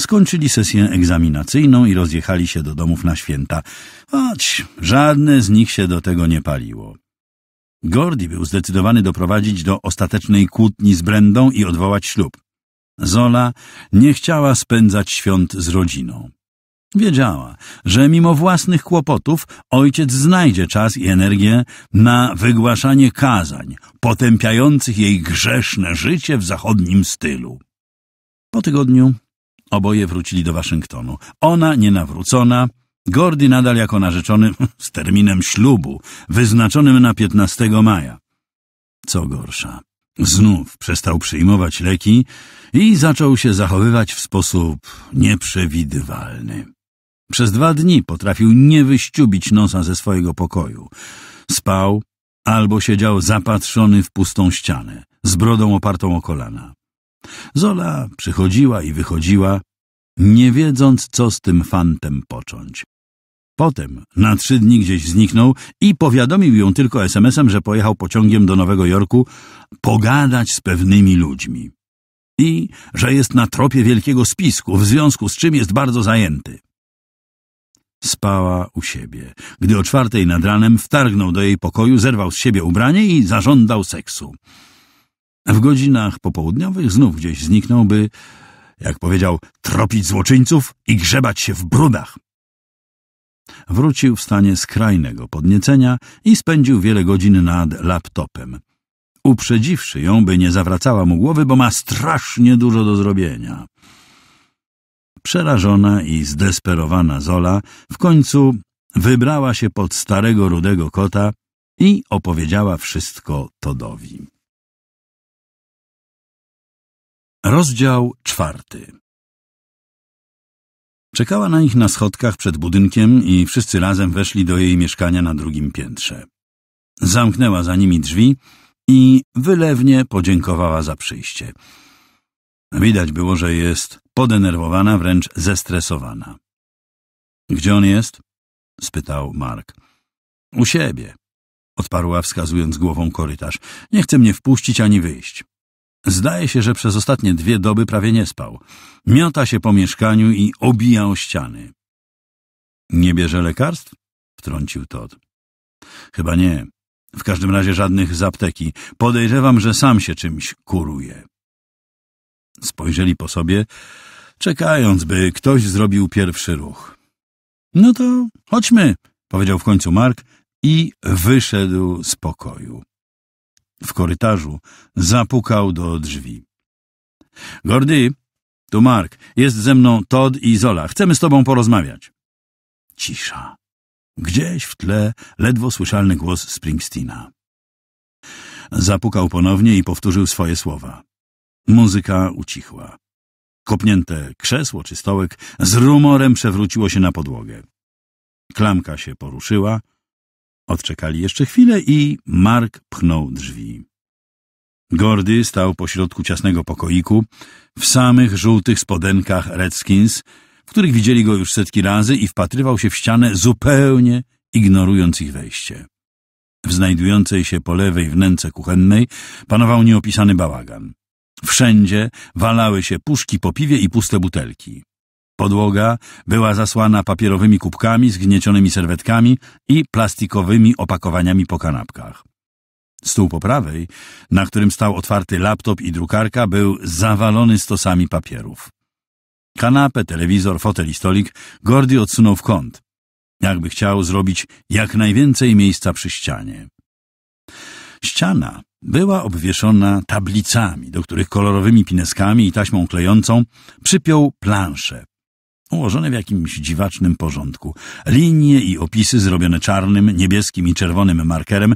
skończyli sesję egzaminacyjną i rozjechali się do domów na święta, choć żadne z nich się do tego nie paliło. Gordy był zdecydowany doprowadzić do ostatecznej kłótni z Brendą i odwołać ślub. Zola nie chciała spędzać świąt z rodziną. Wiedziała, że mimo własnych kłopotów ojciec znajdzie czas i energię na wygłaszanie kazań potępiających jej grzeszne życie w zachodnim stylu. Po tygodniu Oboje wrócili do Waszyngtonu. Ona nienawrócona, Gordy nadal jako narzeczony z terminem ślubu, wyznaczonym na 15 maja. Co gorsza, znów przestał przyjmować leki i zaczął się zachowywać w sposób nieprzewidywalny. Przez dwa dni potrafił nie wyściubić nosa ze swojego pokoju. Spał albo siedział zapatrzony w pustą ścianę, z brodą opartą o kolana. Zola przychodziła i wychodziła, nie wiedząc, co z tym fantem począć. Potem na trzy dni gdzieś zniknął i powiadomił ją tylko SMS-em, że pojechał pociągiem do Nowego Jorku pogadać z pewnymi ludźmi. I że jest na tropie wielkiego spisku, w związku z czym jest bardzo zajęty. Spała u siebie. Gdy o czwartej nad ranem wtargnął do jej pokoju, zerwał z siebie ubranie i zażądał seksu. W godzinach popołudniowych znów gdzieś zniknął by, jak powiedział, tropić złoczyńców i grzebać się w brudach. Wrócił w stanie skrajnego podniecenia i spędził wiele godzin nad laptopem, uprzedziwszy ją, by nie zawracała mu głowy, bo ma strasznie dużo do zrobienia. Przerażona i zdesperowana Zola w końcu wybrała się pod starego rudego kota i opowiedziała wszystko Todowi. Rozdział czwarty Czekała na nich na schodkach przed budynkiem i wszyscy razem weszli do jej mieszkania na drugim piętrze. Zamknęła za nimi drzwi i wylewnie podziękowała za przyjście. Widać było, że jest podenerwowana, wręcz zestresowana. Gdzie on jest? spytał Mark. U siebie, odparła wskazując głową korytarz. Nie chce mnie wpuścić ani wyjść. Zdaje się, że przez ostatnie dwie doby prawie nie spał. Miota się po mieszkaniu i obija o ściany. Nie bierze lekarstw? Wtrącił Todd. Chyba nie. W każdym razie żadnych z apteki. Podejrzewam, że sam się czymś kuruje. Spojrzeli po sobie, czekając, by ktoś zrobił pierwszy ruch. No to chodźmy, powiedział w końcu Mark i wyszedł z pokoju w korytarzu, zapukał do drzwi. Gordy, tu Mark, jest ze mną Todd i Zola. Chcemy z tobą porozmawiać. Cisza. Gdzieś w tle ledwo słyszalny głos Springsteena. Zapukał ponownie i powtórzył swoje słowa. Muzyka ucichła. Kopnięte krzesło czy stołek z rumorem przewróciło się na podłogę. Klamka się poruszyła, Odczekali jeszcze chwilę i Mark pchnął drzwi. Gordy stał pośrodku ciasnego pokoiku, w samych żółtych spodenkach Redskins, w których widzieli go już setki razy i wpatrywał się w ścianę, zupełnie ignorując ich wejście. W znajdującej się po lewej wnęce kuchennej panował nieopisany bałagan. Wszędzie walały się puszki po piwie i puste butelki. Podłoga była zasłana papierowymi kubkami, zgniecionymi serwetkami i plastikowymi opakowaniami po kanapkach. Stół po prawej, na którym stał otwarty laptop i drukarka, był zawalony stosami papierów. Kanapę, telewizor, fotel i stolik Gordy odsunął w kąt, jakby chciał zrobić jak najwięcej miejsca przy ścianie. Ściana była obwieszona tablicami, do których kolorowymi pineskami i taśmą klejącą przypiął planszę ułożone w jakimś dziwacznym porządku. Linie i opisy zrobione czarnym, niebieskim i czerwonym markerem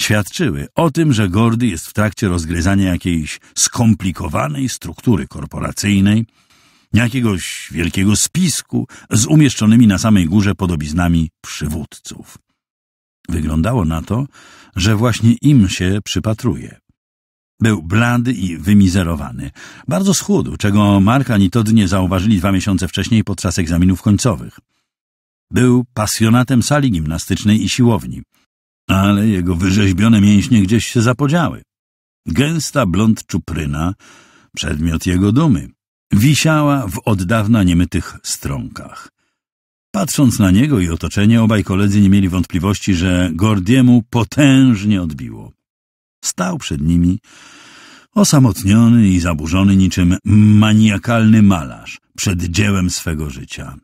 świadczyły o tym, że Gordy jest w trakcie rozgryzania jakiejś skomplikowanej struktury korporacyjnej, jakiegoś wielkiego spisku z umieszczonymi na samej górze podobiznami przywódców. Wyglądało na to, że właśnie im się przypatruje. Był blady i wymizerowany. Bardzo schudł, czego Mark ani Todd nie zauważyli dwa miesiące wcześniej podczas egzaminów końcowych. Był pasjonatem sali gimnastycznej i siłowni, ale jego wyrzeźbione mięśnie gdzieś się zapodziały. Gęsta blond czupryna, przedmiot jego dumy, wisiała w od dawna niemytych strąkach. Patrząc na niego i otoczenie, obaj koledzy nie mieli wątpliwości, że Gordiemu potężnie odbiło. Stał przed nimi osamotniony i zaburzony niczym maniakalny malarz przed dziełem swego życia.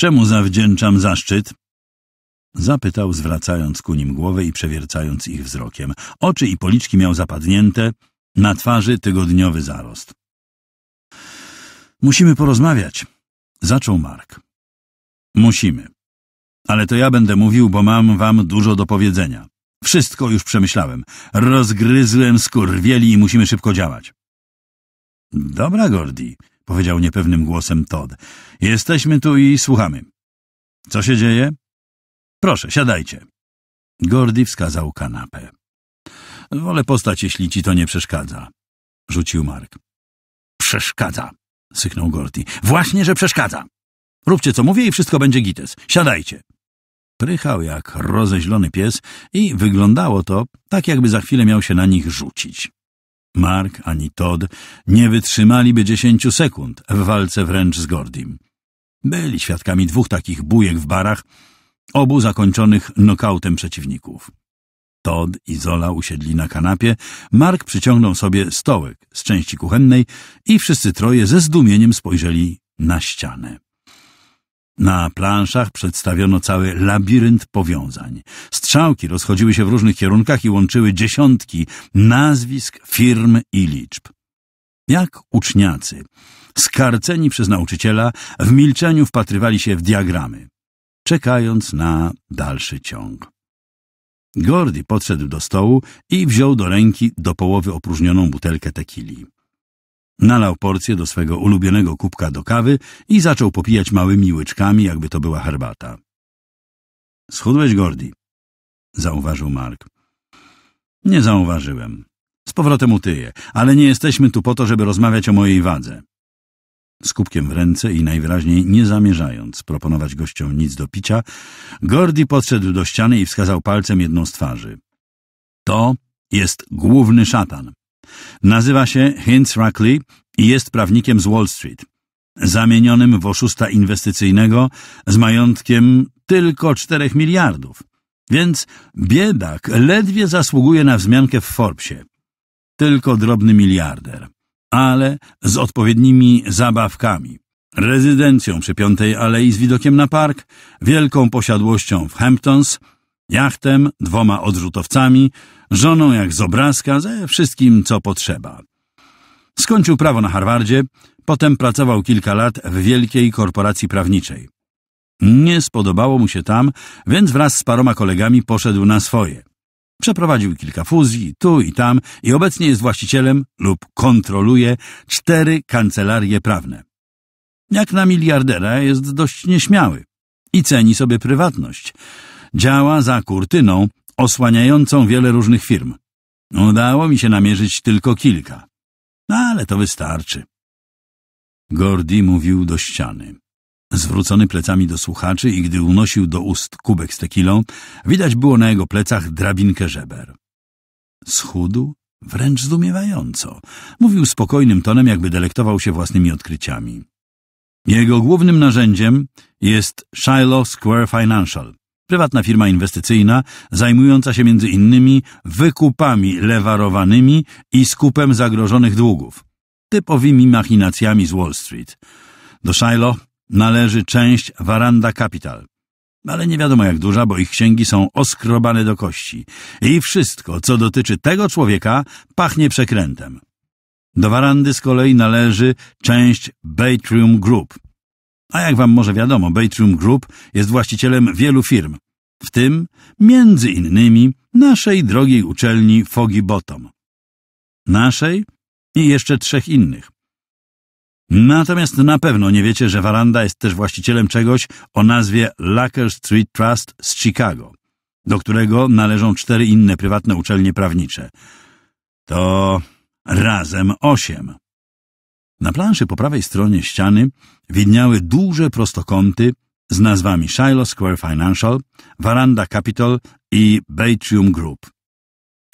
Czemu zawdzięczam zaszczyt? Zapytał, zwracając ku nim głowę i przewiercając ich wzrokiem. Oczy i policzki miał zapadnięte, na twarzy tygodniowy zarost. Musimy porozmawiać, zaczął Mark. Musimy. Ale to ja będę mówił, bo mam wam dużo do powiedzenia. Wszystko już przemyślałem. Rozgryzłem skurwieli i musimy szybko działać. Dobra, Gordy, powiedział niepewnym głosem Todd. Jesteśmy tu i słuchamy. Co się dzieje? Proszę, siadajcie. Gordy wskazał kanapę. Wolę postać, jeśli ci to nie przeszkadza, rzucił Mark. Przeszkadza, syknął Gordy. Właśnie, że przeszkadza. Róbcie, co mówię i wszystko będzie gites. Siadajcie. Prychał jak rozeźlony pies i wyglądało to tak, jakby za chwilę miał się na nich rzucić. Mark ani Todd nie wytrzymaliby dziesięciu sekund w walce wręcz z Gordim. Byli świadkami dwóch takich bujek w barach, obu zakończonych nokautem przeciwników. Todd i Zola usiedli na kanapie, Mark przyciągnął sobie stołek z części kuchennej i wszyscy troje ze zdumieniem spojrzeli na ścianę. Na planszach przedstawiono cały labirynt powiązań. Strzałki rozchodziły się w różnych kierunkach i łączyły dziesiątki nazwisk, firm i liczb. Jak uczniacy, skarceni przez nauczyciela, w milczeniu wpatrywali się w diagramy, czekając na dalszy ciąg. Gordy podszedł do stołu i wziął do ręki do połowy opróżnioną butelkę tekili. Nalał porcję do swego ulubionego kubka do kawy i zaczął popijać małymi łyczkami, jakby to była herbata. Schudłeś, Gordy, zauważył Mark. Nie zauważyłem. Z powrotem utyję, ale nie jesteśmy tu po to, żeby rozmawiać o mojej wadze. Z kubkiem w ręce i najwyraźniej nie zamierzając proponować gościom nic do picia, Gordy podszedł do ściany i wskazał palcem jedną z twarzy. To jest główny szatan. Nazywa się Hintz Rackley i jest prawnikiem z Wall Street, zamienionym w oszusta inwestycyjnego z majątkiem tylko 4 miliardów. Więc biedak ledwie zasługuje na wzmiankę w Forbesie. Tylko drobny miliarder, ale z odpowiednimi zabawkami. Rezydencją przy Piątej Alei z widokiem na park, wielką posiadłością w Hamptons, jachtem, dwoma odrzutowcami, żoną jak z obrazka, ze wszystkim, co potrzeba. Skończył prawo na Harvardzie, potem pracował kilka lat w wielkiej korporacji prawniczej. Nie spodobało mu się tam, więc wraz z paroma kolegami poszedł na swoje. Przeprowadził kilka fuzji tu i tam i obecnie jest właścicielem lub kontroluje cztery kancelarie prawne. Jak na miliardera jest dość nieśmiały i ceni sobie prywatność. Działa za kurtyną, osłaniającą wiele różnych firm. Udało mi się namierzyć tylko kilka. No ale to wystarczy. Gordy mówił do ściany. Zwrócony plecami do słuchaczy i gdy unosił do ust kubek z tekilą, widać było na jego plecach drabinkę żeber. Schudł wręcz zdumiewająco. Mówił spokojnym tonem, jakby delektował się własnymi odkryciami. Jego głównym narzędziem jest Shiloh Square Financial, Prywatna firma inwestycyjna, zajmująca się między innymi wykupami lewarowanymi i skupem zagrożonych długów, typowymi machinacjami z Wall Street. Do Shiloh należy część Waranda Capital, ale nie wiadomo jak duża, bo ich księgi są oskrobane do kości i wszystko, co dotyczy tego człowieka, pachnie przekrętem. Do Warandy z kolei należy część Batrium Group – a jak wam może wiadomo, Batrium Group jest właścicielem wielu firm, w tym między innymi naszej drogiej uczelni Fogi Bottom. Naszej i jeszcze trzech innych. Natomiast na pewno nie wiecie, że Waranda jest też właścicielem czegoś o nazwie Lacker Street Trust z Chicago, do którego należą cztery inne prywatne uczelnie prawnicze. To razem osiem. Na planszy po prawej stronie ściany widniały duże prostokąty z nazwami Shiloh Square Financial, Varanda Capital i Batrium Group.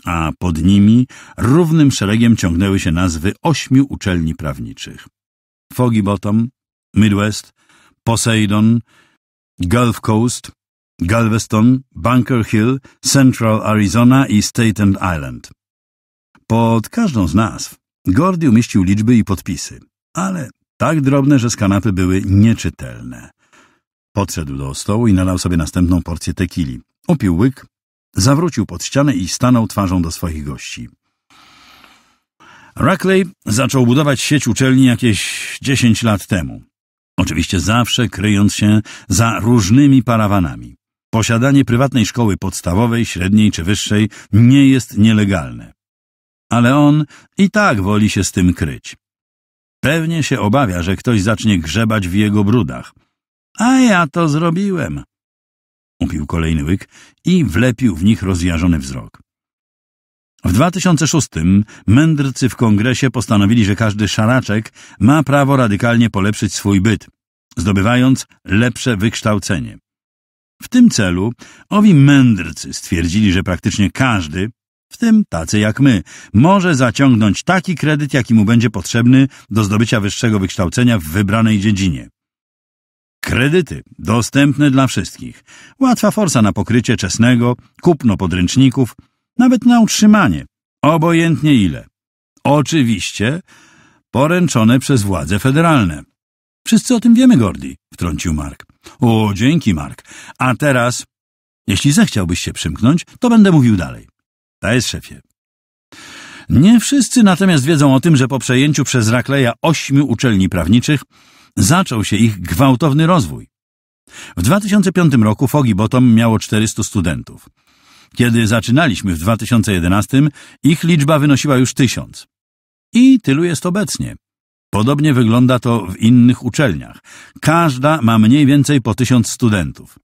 A pod nimi równym szeregiem ciągnęły się nazwy ośmiu uczelni prawniczych. Foggy Bottom, Midwest, Poseidon, Gulf Coast, Galveston, Bunker Hill, Central Arizona i Staten Island. Pod każdą z nazw Gordy umieścił liczby i podpisy, ale tak drobne, że z kanapy były nieczytelne. Podszedł do stołu i nalał sobie następną porcję tekili. Opił łyk, zawrócił pod ścianę i stanął twarzą do swoich gości. Rackley zaczął budować sieć uczelni jakieś 10 lat temu. Oczywiście zawsze kryjąc się za różnymi parawanami. Posiadanie prywatnej szkoły podstawowej, średniej czy wyższej nie jest nielegalne ale on i tak woli się z tym kryć. Pewnie się obawia, że ktoś zacznie grzebać w jego brudach. A ja to zrobiłem. Upił kolejny łyk i wlepił w nich rozjarzony wzrok. W 2006 mędrcy w kongresie postanowili, że każdy szaraczek ma prawo radykalnie polepszyć swój byt, zdobywając lepsze wykształcenie. W tym celu owi mędrcy stwierdzili, że praktycznie każdy, w tym tacy jak my, może zaciągnąć taki kredyt, jaki mu będzie potrzebny do zdobycia wyższego wykształcenia w wybranej dziedzinie. Kredyty dostępne dla wszystkich. Łatwa forsa na pokrycie czesnego, kupno podręczników, nawet na utrzymanie, obojętnie ile. Oczywiście poręczone przez władze federalne. Wszyscy o tym wiemy, Gordy, wtrącił Mark. O, dzięki, Mark. A teraz, jeśli zechciałbyś się przymknąć, to będę mówił dalej. To jest szefie. Nie wszyscy natomiast wiedzą o tym, że po przejęciu przez Rakleja ośmiu uczelni prawniczych zaczął się ich gwałtowny rozwój. W 2005 roku Fogi Bottom miało 400 studentów. Kiedy zaczynaliśmy w 2011, ich liczba wynosiła już tysiąc. I tylu jest obecnie. Podobnie wygląda to w innych uczelniach. Każda ma mniej więcej po tysiąc studentów.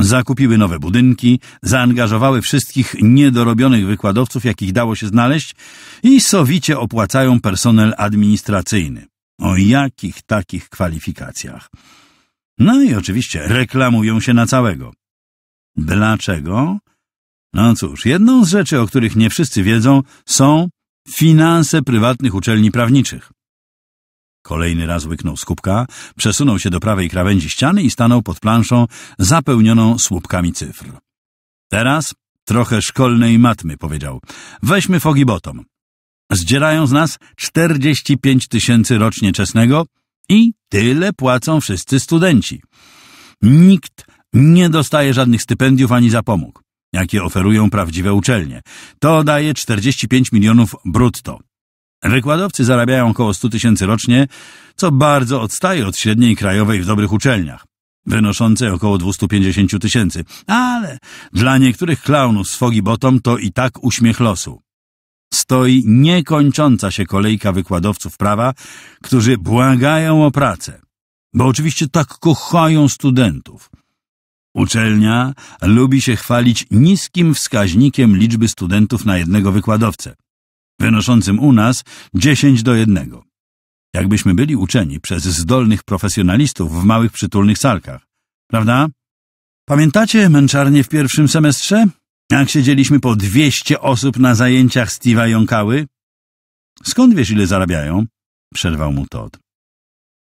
Zakupiły nowe budynki, zaangażowały wszystkich niedorobionych wykładowców, jakich dało się znaleźć i sowicie opłacają personel administracyjny. O jakich takich kwalifikacjach? No i oczywiście reklamują się na całego. Dlaczego? No cóż, jedną z rzeczy, o których nie wszyscy wiedzą, są finanse prywatnych uczelni prawniczych. Kolejny raz łyknął z kubka, przesunął się do prawej krawędzi ściany i stanął pod planszą zapełnioną słupkami cyfr. Teraz trochę szkolnej matmy, powiedział. Weźmy fogi bottom. Zdzierają z nas 45 tysięcy rocznie czesnego i tyle płacą wszyscy studenci. Nikt nie dostaje żadnych stypendiów ani zapomóg, jakie oferują prawdziwe uczelnie. To daje 45 milionów brutto. Wykładowcy zarabiają około 100 tysięcy rocznie, co bardzo odstaje od średniej krajowej w dobrych uczelniach, wynoszącej około 250 tysięcy, ale dla niektórych klaunów z Fogi Bottom to i tak uśmiech losu. Stoi niekończąca się kolejka wykładowców prawa, którzy błagają o pracę, bo oczywiście tak kochają studentów. Uczelnia lubi się chwalić niskim wskaźnikiem liczby studentów na jednego wykładowcę wynoszącym u nas 10 do 1. Jakbyśmy byli uczeni przez zdolnych profesjonalistów w małych przytulnych salkach, prawda? Pamiętacie męczarnie w pierwszym semestrze? Jak siedzieliśmy po 200 osób na zajęciach Steve'a Jąkały? Skąd wiesz, ile zarabiają? Przerwał mu Todd.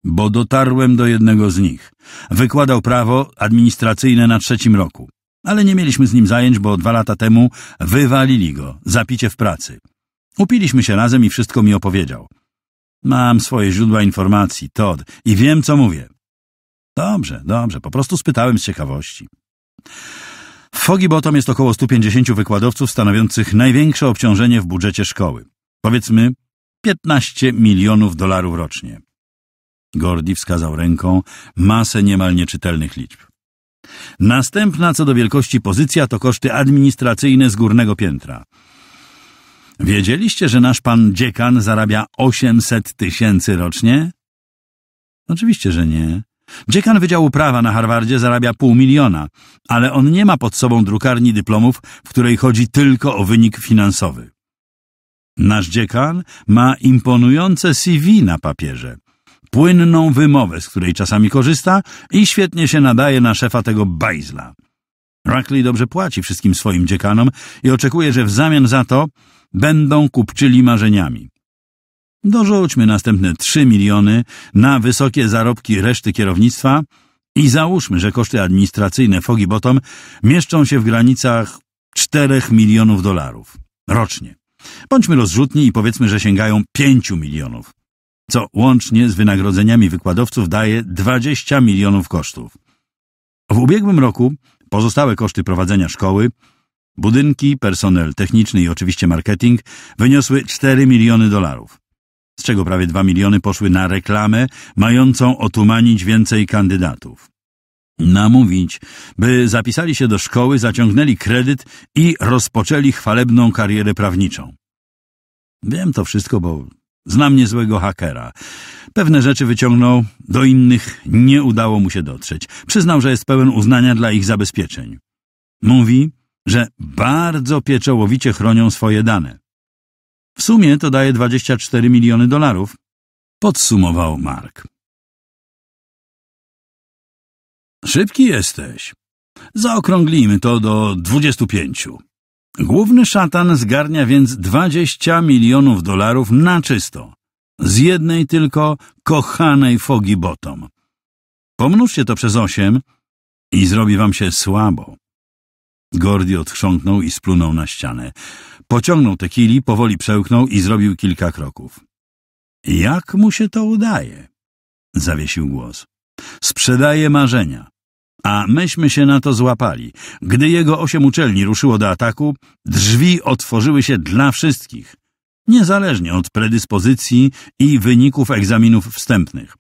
Bo dotarłem do jednego z nich. Wykładał prawo administracyjne na trzecim roku. Ale nie mieliśmy z nim zajęć, bo dwa lata temu wywalili go, zapicie w pracy. Upiliśmy się razem i wszystko mi opowiedział. Mam swoje źródła informacji, Todd, i wiem, co mówię. Dobrze, dobrze, po prostu spytałem z ciekawości. W Bottom jest około 150 wykładowców stanowiących największe obciążenie w budżecie szkoły. Powiedzmy 15 milionów dolarów rocznie. Gordy wskazał ręką masę niemal nieczytelnych liczb. Następna co do wielkości pozycja to koszty administracyjne z górnego piętra – Wiedzieliście, że nasz pan dziekan zarabia 800 tysięcy rocznie? Oczywiście, że nie. Dziekan Wydziału Prawa na Harvardzie zarabia pół miliona, ale on nie ma pod sobą drukarni dyplomów, w której chodzi tylko o wynik finansowy. Nasz dziekan ma imponujące CV na papierze, płynną wymowę, z której czasami korzysta i świetnie się nadaje na szefa tego bajzla. Rackley dobrze płaci wszystkim swoim dziekanom i oczekuje, że w zamian za to będą kupczyli marzeniami. Dorzućmy następne 3 miliony na wysokie zarobki reszty kierownictwa i załóżmy, że koszty administracyjne Fogi Bottom mieszczą się w granicach 4 milionów dolarów rocznie. Bądźmy rozrzutni i powiedzmy, że sięgają 5 milionów, co łącznie z wynagrodzeniami wykładowców daje 20 milionów kosztów. W ubiegłym roku pozostałe koszty prowadzenia szkoły Budynki, personel techniczny i oczywiście marketing wyniosły 4 miliony dolarów, z czego prawie 2 miliony poszły na reklamę mającą otumanić więcej kandydatów. Namówić, by zapisali się do szkoły, zaciągnęli kredyt i rozpoczęli chwalebną karierę prawniczą. Wiem to wszystko, bo znam niezłego hakera. Pewne rzeczy wyciągnął, do innych nie udało mu się dotrzeć. Przyznał, że jest pełen uznania dla ich zabezpieczeń. Mówi, że bardzo pieczołowicie chronią swoje dane. W sumie to daje 24 miliony dolarów, podsumował Mark. Szybki jesteś. Zaokrąglimy to do 25. Główny szatan zgarnia więc 20 milionów dolarów na czysto. Z jednej tylko kochanej Fogi Bottom. Pomnóżcie to przez 8 i zrobi wam się słabo. Gordy odchrząknął i splunął na ścianę. Pociągnął te kili, powoli przełknął i zrobił kilka kroków. Jak mu się to udaje? Zawiesił głos. Sprzedaje marzenia. A myśmy się na to złapali. Gdy jego osiem uczelni ruszyło do ataku, drzwi otworzyły się dla wszystkich, niezależnie od predyspozycji i wyników egzaminów wstępnych.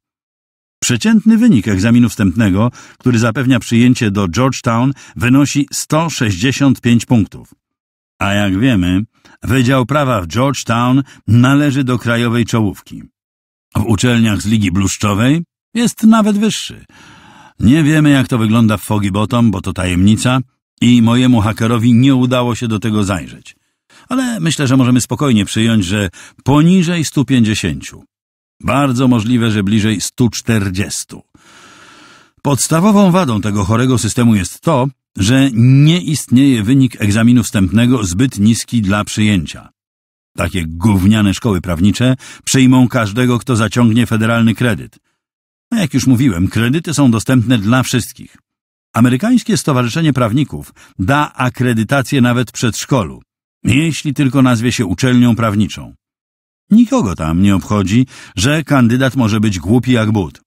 Przeciętny wynik egzaminu wstępnego, który zapewnia przyjęcie do Georgetown, wynosi 165 punktów. A jak wiemy, Wydział Prawa w Georgetown należy do krajowej czołówki. W uczelniach z Ligi Bluszczowej jest nawet wyższy. Nie wiemy, jak to wygląda w Foggy Bottom, bo to tajemnica i mojemu hakerowi nie udało się do tego zajrzeć. Ale myślę, że możemy spokojnie przyjąć, że poniżej 150. Bardzo możliwe, że bliżej 140. Podstawową wadą tego chorego systemu jest to, że nie istnieje wynik egzaminu wstępnego zbyt niski dla przyjęcia. Takie gówniane szkoły prawnicze przyjmą każdego, kto zaciągnie federalny kredyt. A jak już mówiłem, kredyty są dostępne dla wszystkich. Amerykańskie Stowarzyszenie Prawników da akredytację nawet przedszkolu, jeśli tylko nazwie się uczelnią prawniczą. Nikogo tam nie obchodzi, że kandydat może być głupi jak but.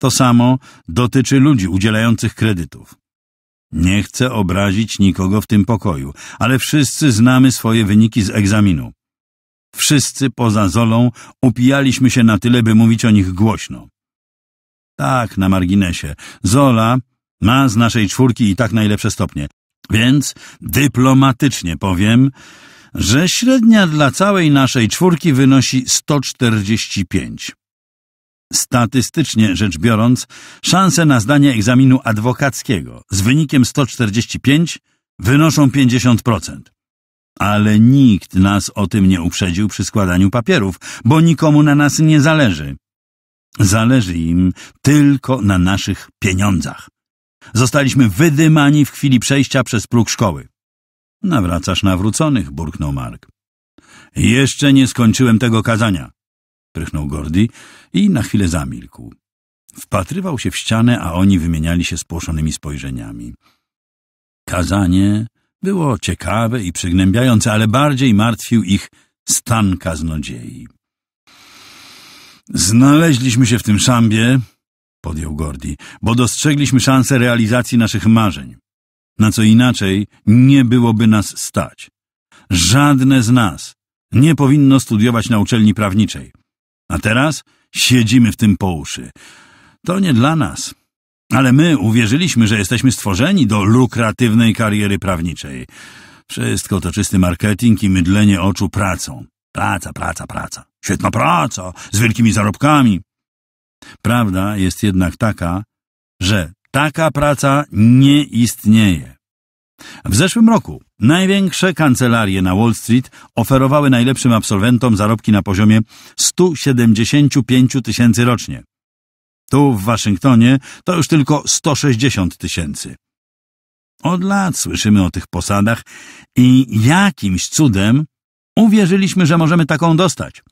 To samo dotyczy ludzi udzielających kredytów. Nie chcę obrazić nikogo w tym pokoju, ale wszyscy znamy swoje wyniki z egzaminu. Wszyscy poza Zolą upijaliśmy się na tyle, by mówić o nich głośno. Tak, na marginesie. Zola ma z naszej czwórki i tak najlepsze stopnie. Więc dyplomatycznie powiem, że średnia dla całej naszej czwórki wynosi 145. Statystycznie rzecz biorąc, szanse na zdanie egzaminu adwokackiego z wynikiem 145 wynoszą 50%. Ale nikt nas o tym nie uprzedził przy składaniu papierów, bo nikomu na nas nie zależy. Zależy im tylko na naszych pieniądzach. Zostaliśmy wydymani w chwili przejścia przez próg szkoły. Nawracasz nawróconych, burknął Mark. Jeszcze nie skończyłem tego kazania, prychnął Gordy i na chwilę zamilkł. Wpatrywał się w ścianę, a oni wymieniali się spłoszonymi spojrzeniami. Kazanie było ciekawe i przygnębiające, ale bardziej martwił ich stan kaznodziei. Znaleźliśmy się w tym szambie, podjął Gordy, bo dostrzegliśmy szansę realizacji naszych marzeń na co inaczej nie byłoby nas stać. Żadne z nas nie powinno studiować na uczelni prawniczej. A teraz siedzimy w tym po uszy. To nie dla nas. Ale my uwierzyliśmy, że jesteśmy stworzeni do lukratywnej kariery prawniczej. Wszystko to czysty marketing i mydlenie oczu pracą. Praca, praca, praca. Świetna praca, z wielkimi zarobkami. Prawda jest jednak taka, że Taka praca nie istnieje. W zeszłym roku największe kancelarie na Wall Street oferowały najlepszym absolwentom zarobki na poziomie 175 tysięcy rocznie. Tu w Waszyngtonie to już tylko 160 tysięcy. Od lat słyszymy o tych posadach i jakimś cudem uwierzyliśmy, że możemy taką dostać.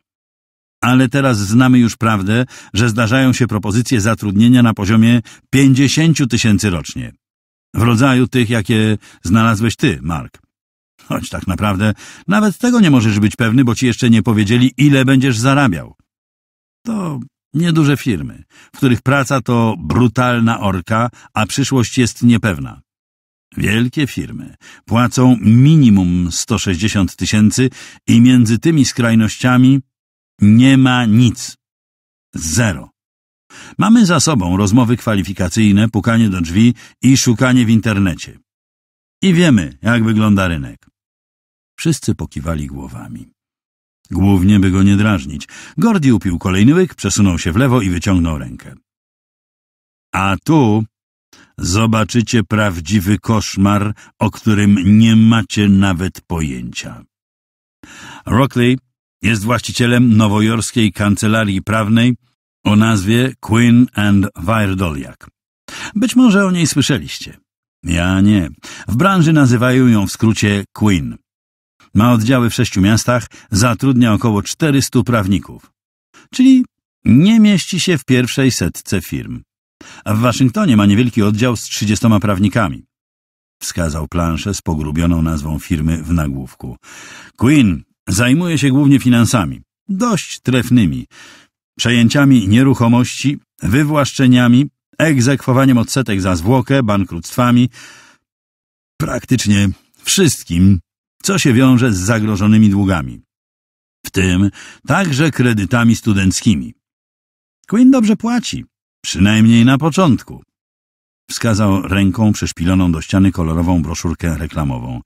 Ale teraz znamy już prawdę, że zdarzają się propozycje zatrudnienia na poziomie 50 tysięcy rocznie. W rodzaju tych, jakie znalazłeś ty, Mark. Choć tak naprawdę nawet tego nie możesz być pewny, bo ci jeszcze nie powiedzieli, ile będziesz zarabiał. To nieduże firmy, w których praca to brutalna orka, a przyszłość jest niepewna. Wielkie firmy płacą minimum 160 tysięcy i między tymi skrajnościami nie ma nic. Zero. Mamy za sobą rozmowy kwalifikacyjne, pukanie do drzwi i szukanie w internecie. I wiemy, jak wygląda rynek. Wszyscy pokiwali głowami. Głównie by go nie drażnić. Gordy upił kolejny łyk, przesunął się w lewo i wyciągnął rękę. A tu zobaczycie prawdziwy koszmar, o którym nie macie nawet pojęcia. Rockley jest właścicielem nowojorskiej kancelarii prawnej o nazwie Quinn and Weirdoliak. Być może o niej słyszeliście. Ja nie. W branży nazywają ją w skrócie Quinn. Ma oddziały w sześciu miastach, zatrudnia około 400 prawników. Czyli nie mieści się w pierwszej setce firm. A w Waszyngtonie ma niewielki oddział z 30 prawnikami. Wskazał planszę z pogrubioną nazwą firmy w nagłówku. Quinn Zajmuje się głównie finansami, dość trefnymi, przejęciami nieruchomości, wywłaszczeniami, egzekwowaniem odsetek za zwłokę, bankructwami, praktycznie wszystkim, co się wiąże z zagrożonymi długami, w tym także kredytami studenckimi. Queen dobrze płaci, przynajmniej na początku. Wskazał ręką przeszpiloną do ściany kolorową broszurkę reklamową.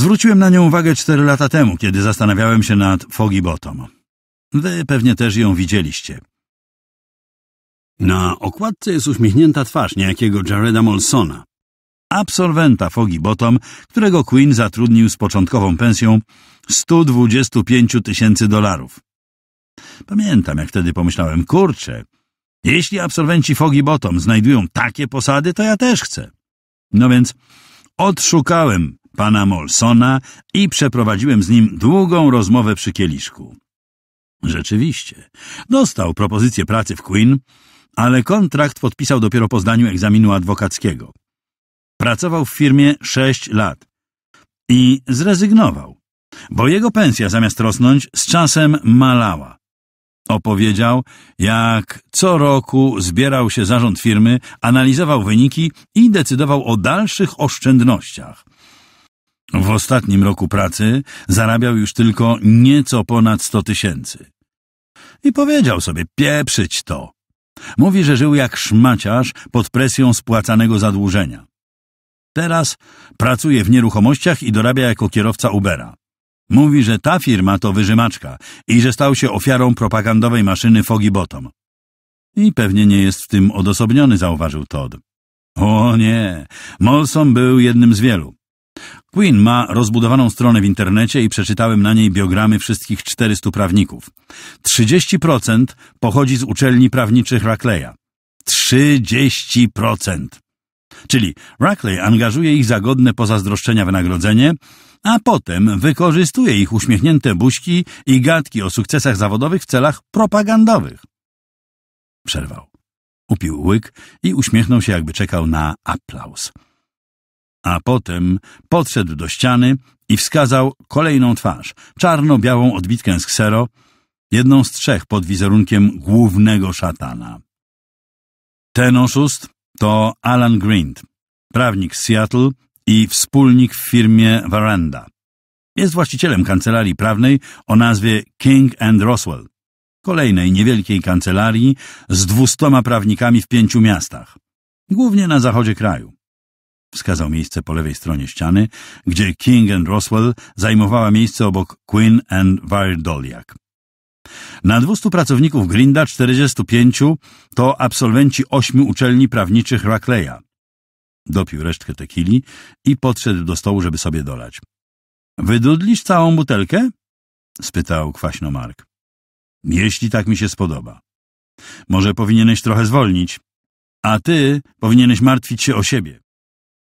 Zwróciłem na nią uwagę cztery lata temu, kiedy zastanawiałem się nad Fogi Bottom. Wy pewnie też ją widzieliście. Na okładce jest uśmiechnięta twarz niejakiego Jareda Molsona, absolwenta Fogi Bottom, którego Queen zatrudnił z początkową pensją 125 tysięcy dolarów. Pamiętam, jak wtedy pomyślałem, kurczę, jeśli absolwenci Fogi Bottom znajdują takie posady, to ja też chcę. No więc odszukałem pana Molsona i przeprowadziłem z nim długą rozmowę przy kieliszku. Rzeczywiście, dostał propozycję pracy w Queen, ale kontrakt podpisał dopiero po zdaniu egzaminu adwokackiego. Pracował w firmie sześć lat i zrezygnował, bo jego pensja zamiast rosnąć z czasem malała. Opowiedział, jak co roku zbierał się zarząd firmy, analizował wyniki i decydował o dalszych oszczędnościach. W ostatnim roku pracy zarabiał już tylko nieco ponad 100 tysięcy. I powiedział sobie, pieprzyć to. Mówi, że żył jak szmaciarz pod presją spłacanego zadłużenia. Teraz pracuje w nieruchomościach i dorabia jako kierowca Ubera. Mówi, że ta firma to wyżymaczka i że stał się ofiarą propagandowej maszyny Fogi Bottom. I pewnie nie jest w tym odosobniony, zauważył Todd. O nie, Molson był jednym z wielu. Queen ma rozbudowaną stronę w internecie i przeczytałem na niej biogramy wszystkich 400 prawników. 30% pochodzi z uczelni prawniczych Racleya. 30%! Czyli Rackley angażuje ich za godne pozazdroszczenia wynagrodzenie, a potem wykorzystuje ich uśmiechnięte buźki i gadki o sukcesach zawodowych w celach propagandowych. Przerwał. Upił łyk i uśmiechnął się, jakby czekał na aplauz a potem podszedł do ściany i wskazał kolejną twarz, czarno-białą odbitkę z ksero, jedną z trzech pod wizerunkiem głównego szatana. Ten oszust to Alan Grind, prawnik z Seattle i wspólnik w firmie Varanda. Jest właścicielem kancelarii prawnej o nazwie King and Roswell, kolejnej niewielkiej kancelarii z dwustoma prawnikami w pięciu miastach, głównie na zachodzie kraju. Wskazał miejsce po lewej stronie ściany, gdzie King and Roswell zajmowała miejsce obok Quinn and Wirdoliak. Na 200 pracowników Grinda 45 to absolwenci ośmiu uczelni prawniczych Racleya. Dopił resztkę tekili i podszedł do stołu, żeby sobie dolać. Wydudlisz całą butelkę? spytał kwaśno Mark. Jeśli tak mi się spodoba. Może powinieneś trochę zwolnić, a ty powinieneś martwić się o siebie.